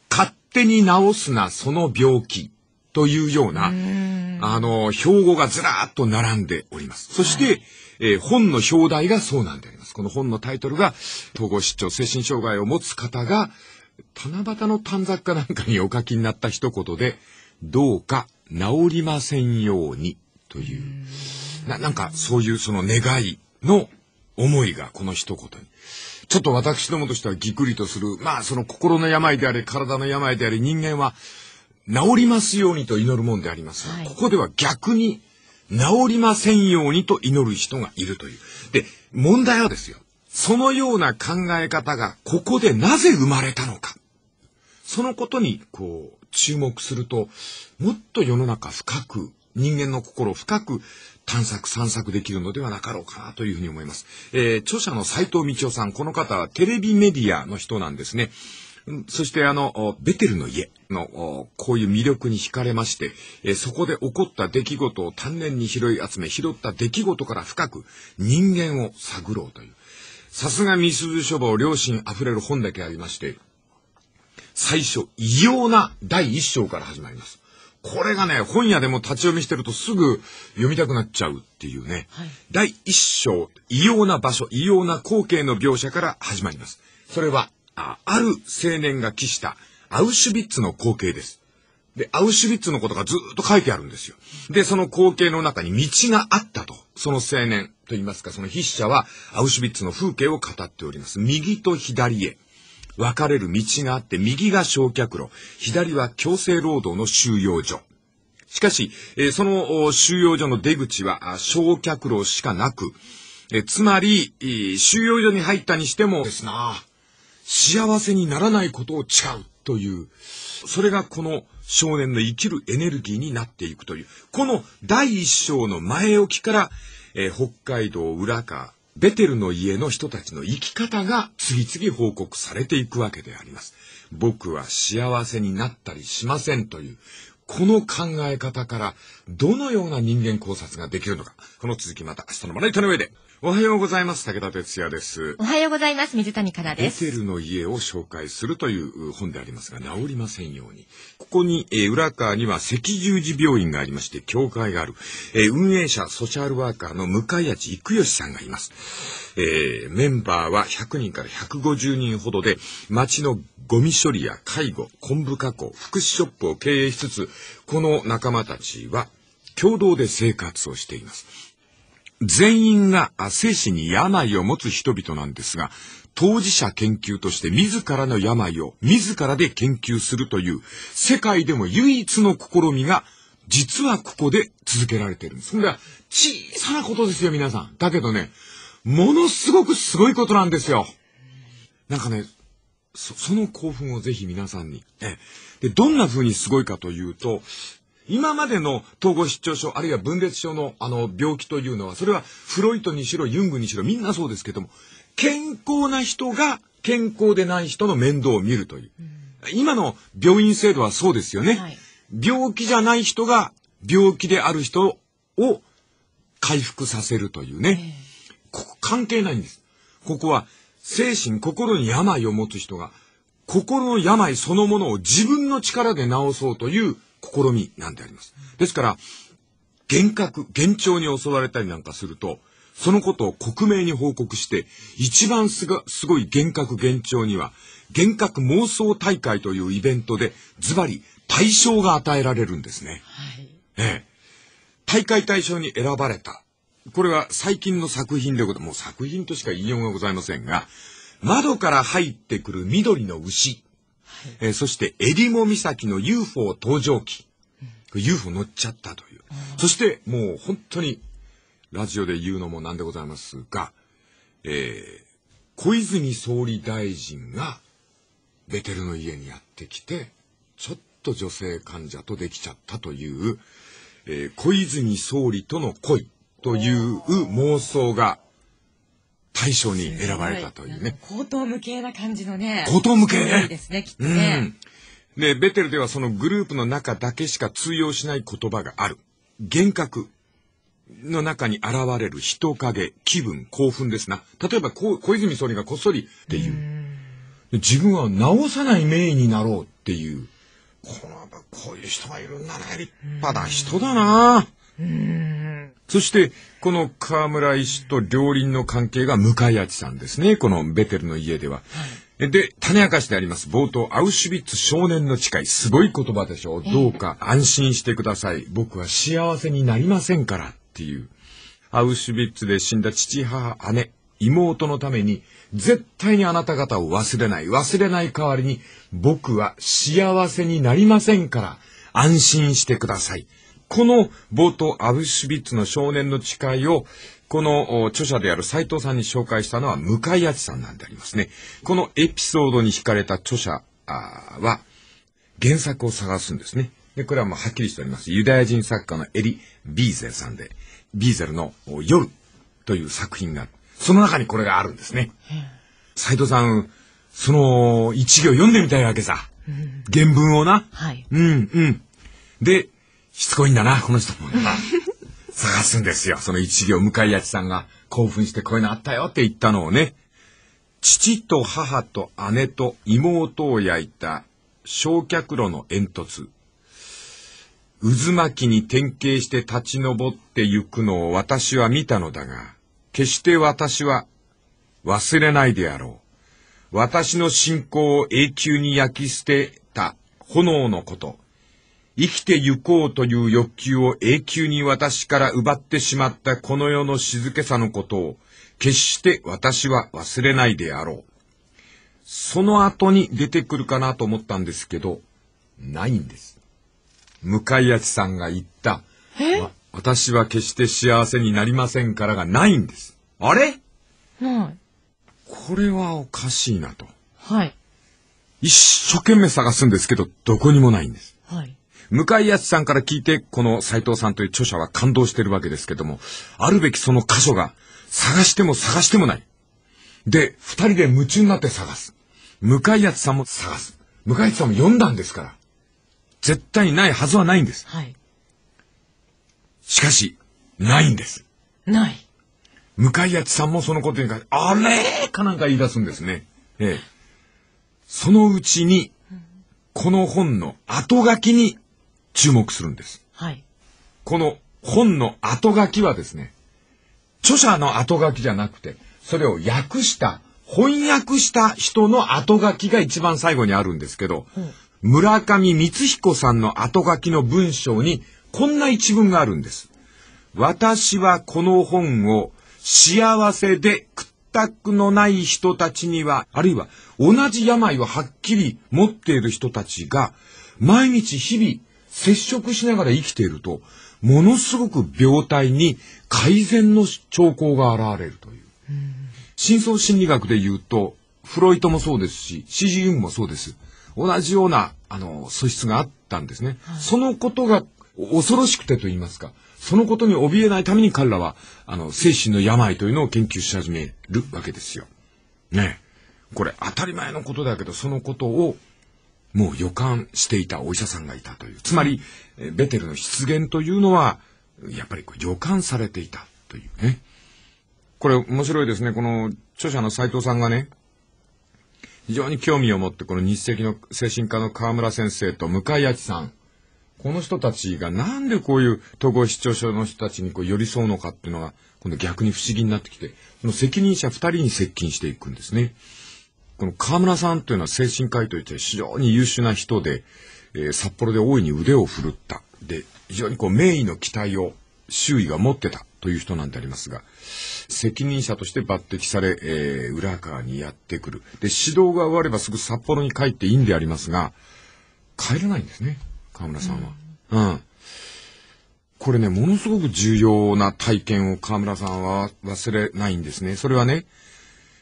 勝手に治すな、その病気。というような、あの、標語がずらっと並んでおります。そして、はい、えー、本の表題がそうなんであります。この本のタイトルが、統合失調、精神障害を持つ方が、七夕の短冊かなんかにお書きになった一言で、どうか治りませんようにという、ななんかそういうその願いの思いがこの一言に。ちょっと私どもとしてはぎっくりとする、まあその心の病であれ、体の病であれ、人間は治りますようにと祈るもんでありますが、はい、ここでは逆に治りませんようにと祈る人がいるという。で、問題はですよ。そのような考え方がここでなぜ生まれたのか。そのことにこう注目すると、もっと世の中深く、人間の心を深く探索散策できるのではなかろうかなというふうに思います。えー、著者の斎藤道夫さん、この方はテレビメディアの人なんですね。そしてあの、ベテルの家のこういう魅力に惹かれまして、えそこで起こった出来事を丹念に拾い集め、拾った出来事から深く人間を探ろうという。さすがス鈴書房良心溢れる本だけありまして、最初、異様な第一章から始まります。これがね、本屋でも立ち読みしてるとすぐ読みたくなっちゃうっていうね。はい、第一章、異様な場所、異様な光景の描写から始まります。それはある青年が記したアウシュビッツの光景です。で、アウシュビッツのことがずっと書いてあるんですよ。で、その光景の中に道があったと、その青年といいますか、その筆者はアウシュビッツの風景を語っております。右と左へ分かれる道があって、右が焼却炉、左は強制労働の収容所。しかし、えその収容所の出口は焼却炉しかなく、えつまり、収容所に入ったにしてもですな幸せにならないことを誓うという、それがこの少年の生きるエネルギーになっていくという、この第一章の前置きから、えー、北海道浦河、ベテルの家の人たちの生き方が次々報告されていくわけであります。僕は幸せになったりしませんという、この考え方からどのような人間考察ができるのか、この続きまた明日のまな板の上で。おはようございます。武田哲也です。おはようございます。水谷香奈です。ホテルの家を紹介するという本でありますが、治りませんように。ここに、えー、裏側には赤十字病院がありまして、教会がある。えー、運営者、ソシャルワーカーの向谷地育義さんがいます。えー、メンバーは100人から150人ほどで、町のゴミ処理や介護、昆布加工、福祉ショップを経営しつつ、この仲間たちは共同で生活をしています。全員が精神に病を持つ人々なんですが、当事者研究として自らの病を自らで研究するという世界でも唯一の試みが実はここで続けられてるんです。これら小さなことですよ皆さん。だけどね、ものすごくすごいことなんですよ。なんかね、その興奮をぜひ皆さんに。えでどんな風にすごいかというと、今までの統合失調症、あるいは分裂症のあの病気というのは、それはフロイトにしろ、ユングにしろ、みんなそうですけども、健康な人が健康でない人の面倒を見るという。今の病院制度はそうですよね。はい、病気じゃない人が病気である人を回復させるというね。ここ関係ないんです。ここは精神、心に病を持つ人が、心の病そのものを自分の力で治そうという試みなんであります。ですから、幻覚、幻聴に襲われたりなんかすると、そのことを克明に報告して、一番すがすごい幻覚幻聴には、幻覚妄想大会というイベントで、ズバリ対象が与えられるんですね。はい、ええ。大会対象に選ばれた。これは最近の作品でございもう作品としか言いようがございませんが、窓から入ってくる緑の牛えー、そして襟裳岬の UFO 搭乗機、うん、UFO 乗っちゃったという、うん、そしてもう本当にラジオで言うのもなんでございますが、えー、小泉総理大臣がベテルの家にやってきてちょっと女性患者とできちゃったという、えー、小泉総理との恋という妄想が大賞に選ばれたというね。高等無形な感じのね。高等無形いいですね、きっとね。で、ベテルではそのグループの中だけしか通用しない言葉がある。幻覚の中に現れる人影、気分、興奮ですな。例えば小、小泉総理がこっそりっていう。う自分は直さない名医になろうっていう。この、こういう人がいるんだね。立派な人だな。そして、この河村医師と両輪の関係が向井八さんですね。このベテルの家では。はい、で、種明かしであります。冒頭、アウシュビッツ少年の誓い。すごい言葉でしょう。どうか安心してください。僕は幸せになりませんからっていう。アウシュビッツで死んだ父、母、姉、妹のために、絶対にあなた方を忘れない。忘れない代わりに、僕は幸せになりませんから、安心してください。この冒頭、アウシュビッツの少年の誓いを、この著者である斎藤さんに紹介したのは向井敦さんなんでありますね。このエピソードに惹かれた著者は、原作を探すんですね。で、これはもうはっきりしております。ユダヤ人作家のエリ・ビーゼルさんで、ビーゼルの夜という作品が、その中にこれがあるんですね。斎、藤さん、その一行読んでみたいわけさ。原文をな。はい。うん、うん。で、しつこいんだな、この人も。探すんですよ。その一行、向井八さんが興奮してこういうのあったよって言ったのをね。父と母と姉と妹を焼いた焼却炉の煙突。渦巻きに典型して立ち上ってゆくのを私は見たのだが、決して私は忘れないであろう。私の信仰を永久に焼き捨てた炎のこと。生きてゆこうという欲求を永久に私から奪ってしまったこの世の静けさのことを、決して私は忘れないであろう。その後に出てくるかなと思ったんですけど、ないんです。向井地さんが言った、私は決して幸せになりませんからがないんです。あれない。これはおかしいなと。はい。一生懸命探すんですけど、どこにもないんです。はい。向井康さんから聞いて、この斎藤さんという著者は感動してるわけですけども、あるべきその箇所が、探しても探してもない。で、二人で夢中になって探す。向井康さんも探す。向井康さんも読んだんですから。絶対ないはずはないんです。はい。しかし、ないんです。ない。向井康さんもそのことに関して、あれかなんか言い出すんですね。ええ。そのうちに、この本の後書きに注目するんです。はい。この本の後書きはですね、著者の後書きじゃなくて、それを訳した、翻訳した人の後書きが一番最後にあるんですけど、うん、村上光彦さんの後書きの文章にこんな一文があるんです。私はこの本を幸せで屈託のない人たちには、あるいは同じ病をはっきり持っている人たちが、毎日日々接触しながら生きていると、ものすごく病態に改善の兆候が現れるという。深層心理学で言うと、フロイトもそうですし、シジユもそうです。同じような、あの、素質があったんですね。はい、そのことが恐ろしくてと言いますか、そのことに怯えないために彼らは、あの、精神の病というのを研究し始めるわけですよ。ねこれ当たり前のことだけど、そのことをもう予感していたお医者さんがいたという。つまり、ベテルの出現というのは、やっぱり予感されていたというね。これ面白いですね。この著者の斎藤さんがね、非常に興味を持って、この日赤の精神科の河村先生と向井明さん、この人たちがなんでこういう統合失調症の人たちにこう寄り添うのかっていうのが、この逆に不思議になってきて、その責任者二人に接近していくんですね。この川村さんというのは精神科医といって非常に優秀な人で、えー、札幌で大いに腕を振るった。で、非常にこう名医の期待を周囲が持ってたという人なんでありますが、責任者として抜擢され、えー、浦川にやってくる。で、指導が終わればすぐ札幌に帰っていいんでありますが、帰らないんですね、河村さんは。うん、うんこれね、ものすごく重要な体験を河村さんは忘れないんですね。それはね、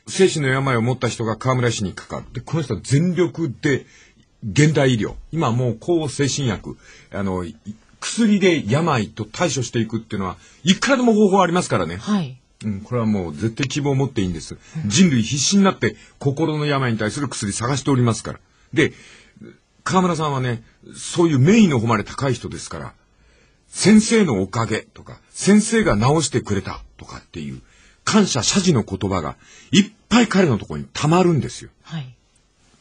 精神の病を持った人が河村氏にかかって、この人は全力で現代医療、今もう抗精神薬、あの、薬で病と対処していくっていうのは、いくらでも方法ありますからね。はい。うん、これはもう絶対希望を持っていいんです。人類必死になって心の病に対する薬探しておりますから。で、河村さんはね、そういう名医の誉れ高い人ですから、先生のおかげとか、先生が治してくれたとかっていう、感謝謝辞の言葉がいっぱい彼のところに溜まるんですよ。はい。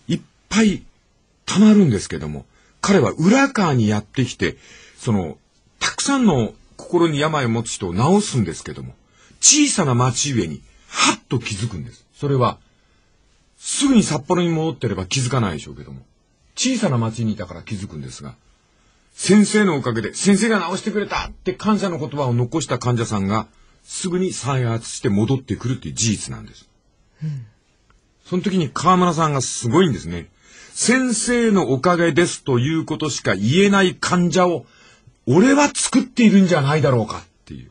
いっぱい溜まるんですけども、彼は裏側にやってきて、その、たくさんの心に病を持つ人を治すんですけども、小さな町上に、はっと気づくんです。それは、すぐに札幌に戻ってれば気づかないでしょうけども、小さな町にいたから気づくんですが、先生のおかげで、先生が治してくれたって感謝の言葉を残した患者さんが、すぐに再発して戻ってくるっていう事実なんです。うん、その時に川村さんがすごいんですね。先生のおかげですということしか言えない患者を、俺は作っているんじゃないだろうかっていう。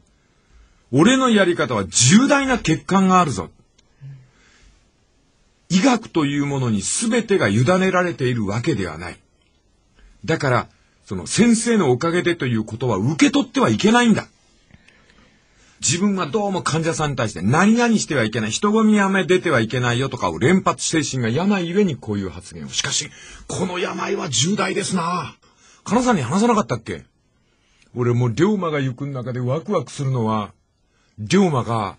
俺のやり方は重大な欠陥があるぞ。医学というものに全てが委ねられているわけではない。だから、その先生のおかげでということは受け取ってはいけないんだ。自分はどうも患者さんに対して何々してはいけない、人混みにあまり出てはいけないよとかを連発精神が病ゆえにこういう発言を。しかし、この病は重大ですなかなさんに話さなかったっけ俺も龍馬が行く中でワクワクするのは、龍馬が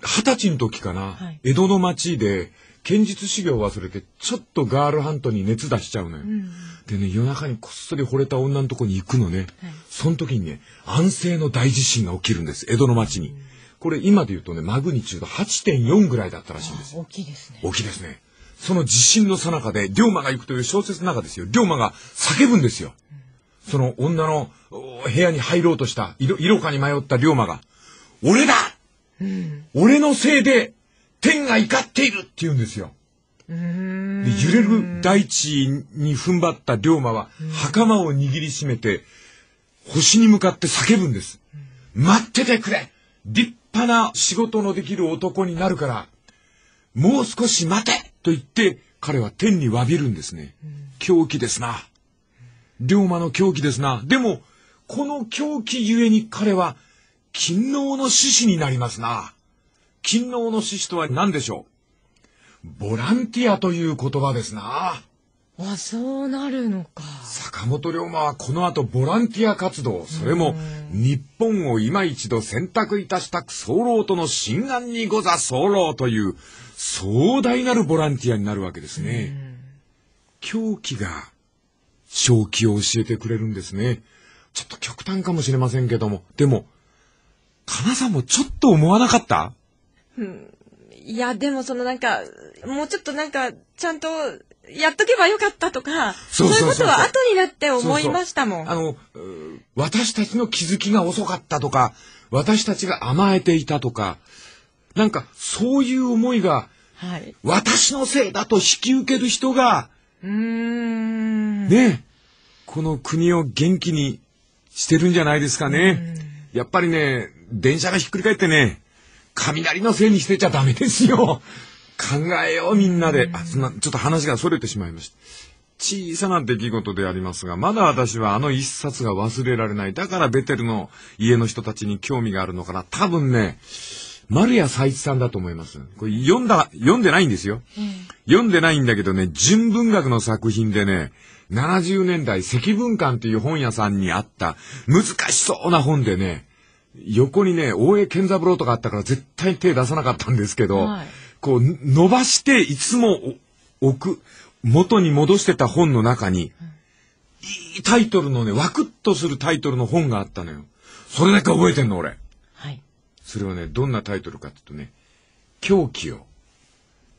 二十歳の時かな、はい、江戸の町で剣術修行を忘れてちょっとガールハントに熱出しちゃうのよ。うんでね夜中にこっそり惚れた女のとこに行くのね、はい、その時にね安政の大地震が起きるんです江戸の町に、うん、これ今で言うとねマグニチュード8.4ぐらいだったらしいんです大きいですね大きいですねその地震の最中で龍馬が行くという小説の中ですよ龍馬が叫ぶんですよ、うん、その女の部屋に入ろうとした色色かに迷った龍馬が「俺だ、うん、俺のせいで天が怒っている!」って言うんですよで揺れる大地に踏ん張った龍馬は袴を握りしめて星に向かって叫ぶんです。待っててくれ立派な仕事のできる男になるからもう少し待てと言って彼は天に詫びるんですね。狂気ですな。龍馬の狂気ですな。でもこの狂気ゆえに彼は勤王の志士になりますな。勤王の志士とは何でしょうボランティアという言葉ですな。あ、そうなるのか。坂本龍馬はこの後ボランティア活動、それも日本を今一度選択いたした総楼との心眼にござ総楼という壮大なるボランティアになるわけですね。狂気が正気を教えてくれるんですね。ちょっと極端かもしれませんけども、でも、金さんもちょっと思わなかったうん、いや、でもそのなんか、もうちょっとなんか、ちゃんと、やっとけばよかったとか、そういうことは後になって思いましたもん。そうそうあの、私たちの気づきが遅かったとか、私たちが甘えていたとか、なんかそういう思いが、はい、私のせいだと引き受ける人が、うん。ね、この国を元気にしてるんじゃないですかね。やっぱりね、電車がひっくり返ってね、雷のせいにしてちゃダメですよ。考えよう、みんなで。あ、そんな、ちょっと話が逸れてしまいました。小さな出来事でありますが、まだ私はあの一冊が忘れられない。だからベテルの家の人たちに興味があるのかな。多分ね、丸谷斎一さんだと思います。これ読んだ、読んでないんですよ。読んでないんだけどね、純文学の作品でね、70年代赤文館っていう本屋さんにあった難しそうな本でね、横にね、大江健三郎とかあったから絶対手出さなかったんですけど、はい、こう、伸ばしていつも置く、元に戻してた本の中に、いいタイトルのね、ワクッとするタイトルの本があったのよ。それだけ覚えてんの、俺。はい。それはね、どんなタイトルかって言うとね、狂気を、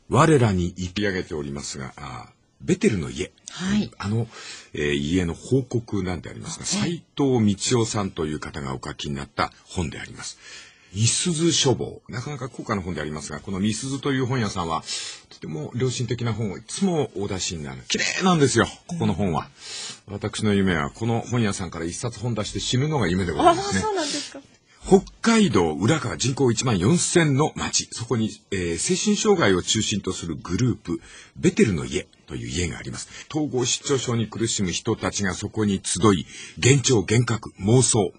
我らに言い上げておりますが、あベテルの家、はい、あの、えー、家の報告なんでありますが、斎藤道夫さんという方がお書きになった本であります。みすず書房。なかなか高価な本でありますが、このみすずという本屋さんは、とても良心的な本をいつもお出しになる。綺麗なんですよ、ここの本は。うん、私の夢は、この本屋さんから一冊本出して死ぬのが夢でございますね。そうなんですか。北海道浦川人口1万4000の町、そこに、えー、精神障害を中心とするグループ、ベテルの家、という家があります。統合失調症に苦しむ人たちがそこに集い、幻聴、幻覚、妄想、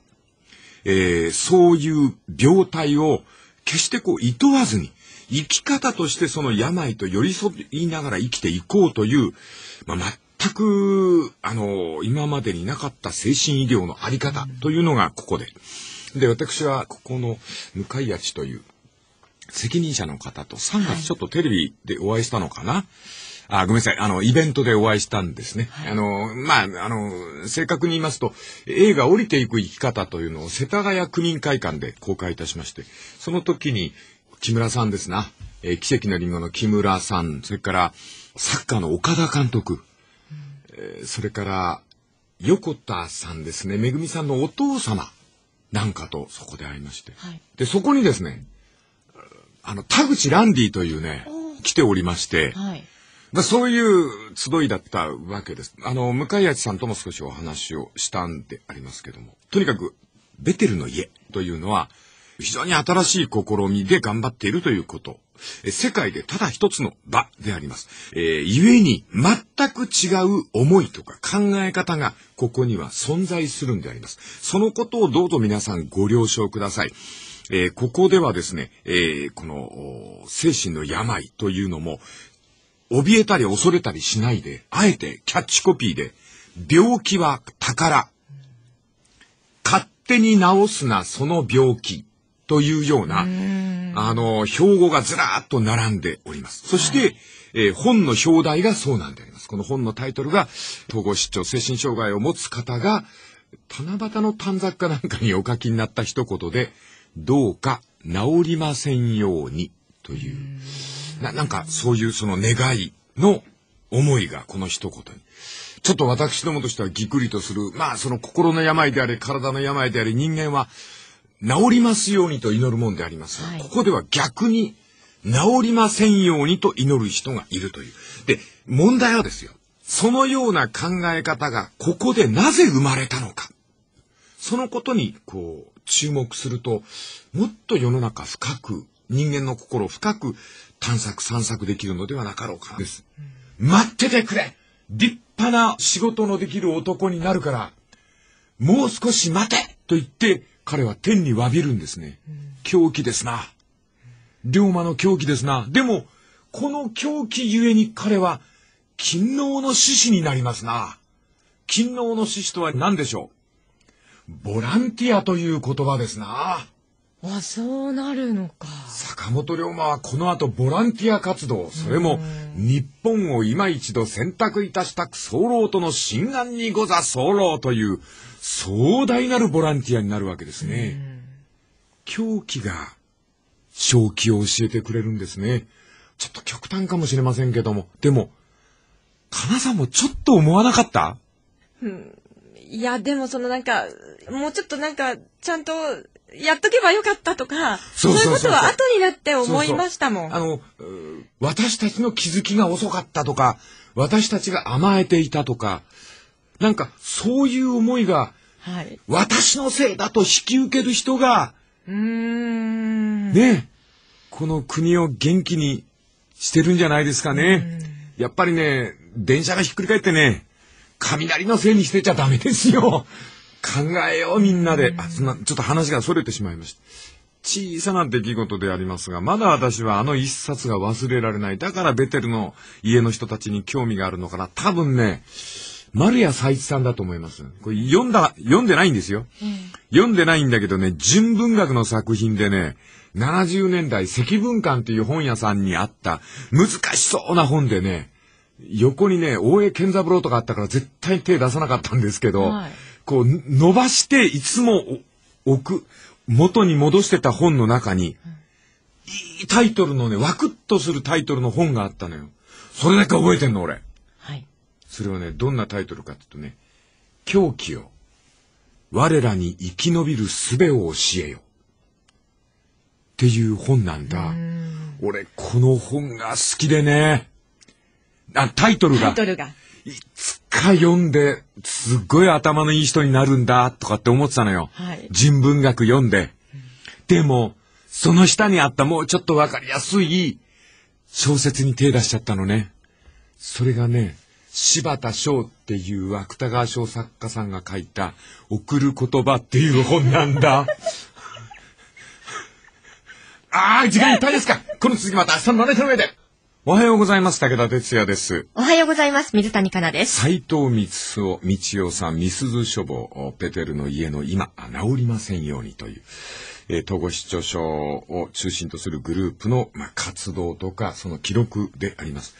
えー、そういう病態を決してこう、厭わずに、生き方としてその病と寄り添いながら生きていこうという、まあ、全く、あの、今までになかった精神医療のあり方というのがここで。で、私はここの向谷地という責任者の方と3月ちょっとテレビでお会いしたのかな。はいあ、ごめんなさい、あの、イベントでお会いしたんですね。はい、あの、まあ、あの、正確に言いますと、映画降りていく生き方というのを世田谷区民会館で公開いたしまして、その時に、木村さんですな、えー、奇跡のリンゴの木村さん、それから、サッカーの岡田監督、うん、えー、それから、横田さんですね、めぐみさんのお父様なんかとそこで会いまして。はい、で、そこにですね、あの、田口ランディというね、来ておりまして、はい、まあ、そういう集いだったわけです。あの、向井さんとも少しお話をしたんでありますけども、とにかく、ベテルの家というのは、非常に新しい試みで頑張っているということ。世界でただ一つの場であります。えー、えに全く違う思いとか考え方がここには存在するんであります。そのことをどうぞ皆さんご了承ください。えー、ここではですね、えー、この精神の病というのも、怯えたり恐れたりしないで、あえてキャッチコピーで、病気は宝。勝手に治すな、その病気。というような、あの、標語がずらっと並んでおります。そして、はい、えー、本の表題がそうなんであります。この本のタイトルが、統合失調精神障害を持つ方が、七夕の短冊かなんかにお書きになった一言で、どうか治りませんようにという。うななんかそういうその願いの思いがこの一言に。ちょっと私どもとしてはぎくりとする、まあその心の病であれ、体の病であれ、人間は治りますようにと祈るもんでありますが、はい、ここでは逆に治りませんようにと祈る人がいるという。で、問題はですよ。そのような考え方がここでなぜ生まれたのか。そのことにこう注目すると、もっと世の中深く人間の心を深く探索散策できるのではなかろうかです。待っててくれ立派な仕事のできる男になるから、もう少し待てと言って、彼は天に詫びるんですね。狂気ですな。龍馬の狂気ですな。でも、この狂気ゆえに彼は、勤王の志士になりますな。勤王の志士とは何でしょうボランティアという言葉ですな。あそうなるのか坂本龍馬はこの後ボランティア活動それも日本を今一度選択いたしたく候楼との心鸞にござ候という壮大なるボランティアになるわけですね狂気が正気を教えてくれるんですねちょっと極端かもしれませんけどもでも金さんもちょっと思わなかった、うんいや、でもそのなんか、もうちょっとなんか、ちゃんとやっとけばよかったとか、そういうことは後になって思いましたもん。そうそうそうあの、私たちの気づきが遅かったとか、私たちが甘えていたとか、なんかそういう思いが、はい、私のせいだと引き受ける人が、うん。ね、この国を元気にしてるんじゃないですかね。やっぱりね、電車がひっくり返ってね、雷のせいにしてちゃダメですよ。考えようみんなで、あそんなちょっと話が逸れてしまいました小さな出来事でありますがまだ私はあの一冊が忘れられないだからベテルの家の人たちに興味があるのかな多分ね丸谷佐一さんだと思います。これ読んだ、読んでないんですよ、うん。読んでないんだけどね、純文学の作品でね、70年代赤文館っていう本屋さんにあった難しそうな本でね、横にね、大江健三郎とかあったから絶対手出さなかったんですけど、はいこう、伸ばして、いつも置く、元に戻してた本の中に、いいタイトルのね、ワクッとするタイトルの本があったのよ。それだけ覚えてんの、俺。はい。それはね、どんなタイトルかって言うとね、狂気よ。我らに生き延びる術を教えよ。っていう本なんだ。ん俺、この本が好きでね。あ、タイトルが。タイトルが。いつか読んで、すっごい頭のいい人になるんだ、とかって思ってたのよ。はい、人文学読んで。でも、その下にあったもうちょっとわかりやすい小説に手出しちゃったのね。それがね、柴田翔っていう芥川賞作家さんが書いた「送る言葉」っていう本なんだ。ああ、時間いっぱいですか。この続きまた明日のま日の上で。おはようございます。武田哲也です。おはようございます。水谷香奈です。斎藤光夫、道夫さん、美鈴書房、ペテルの家の今、治りませんようにという。えー、統合書を中心とするグループの、まあ、活動とか、その記録であります。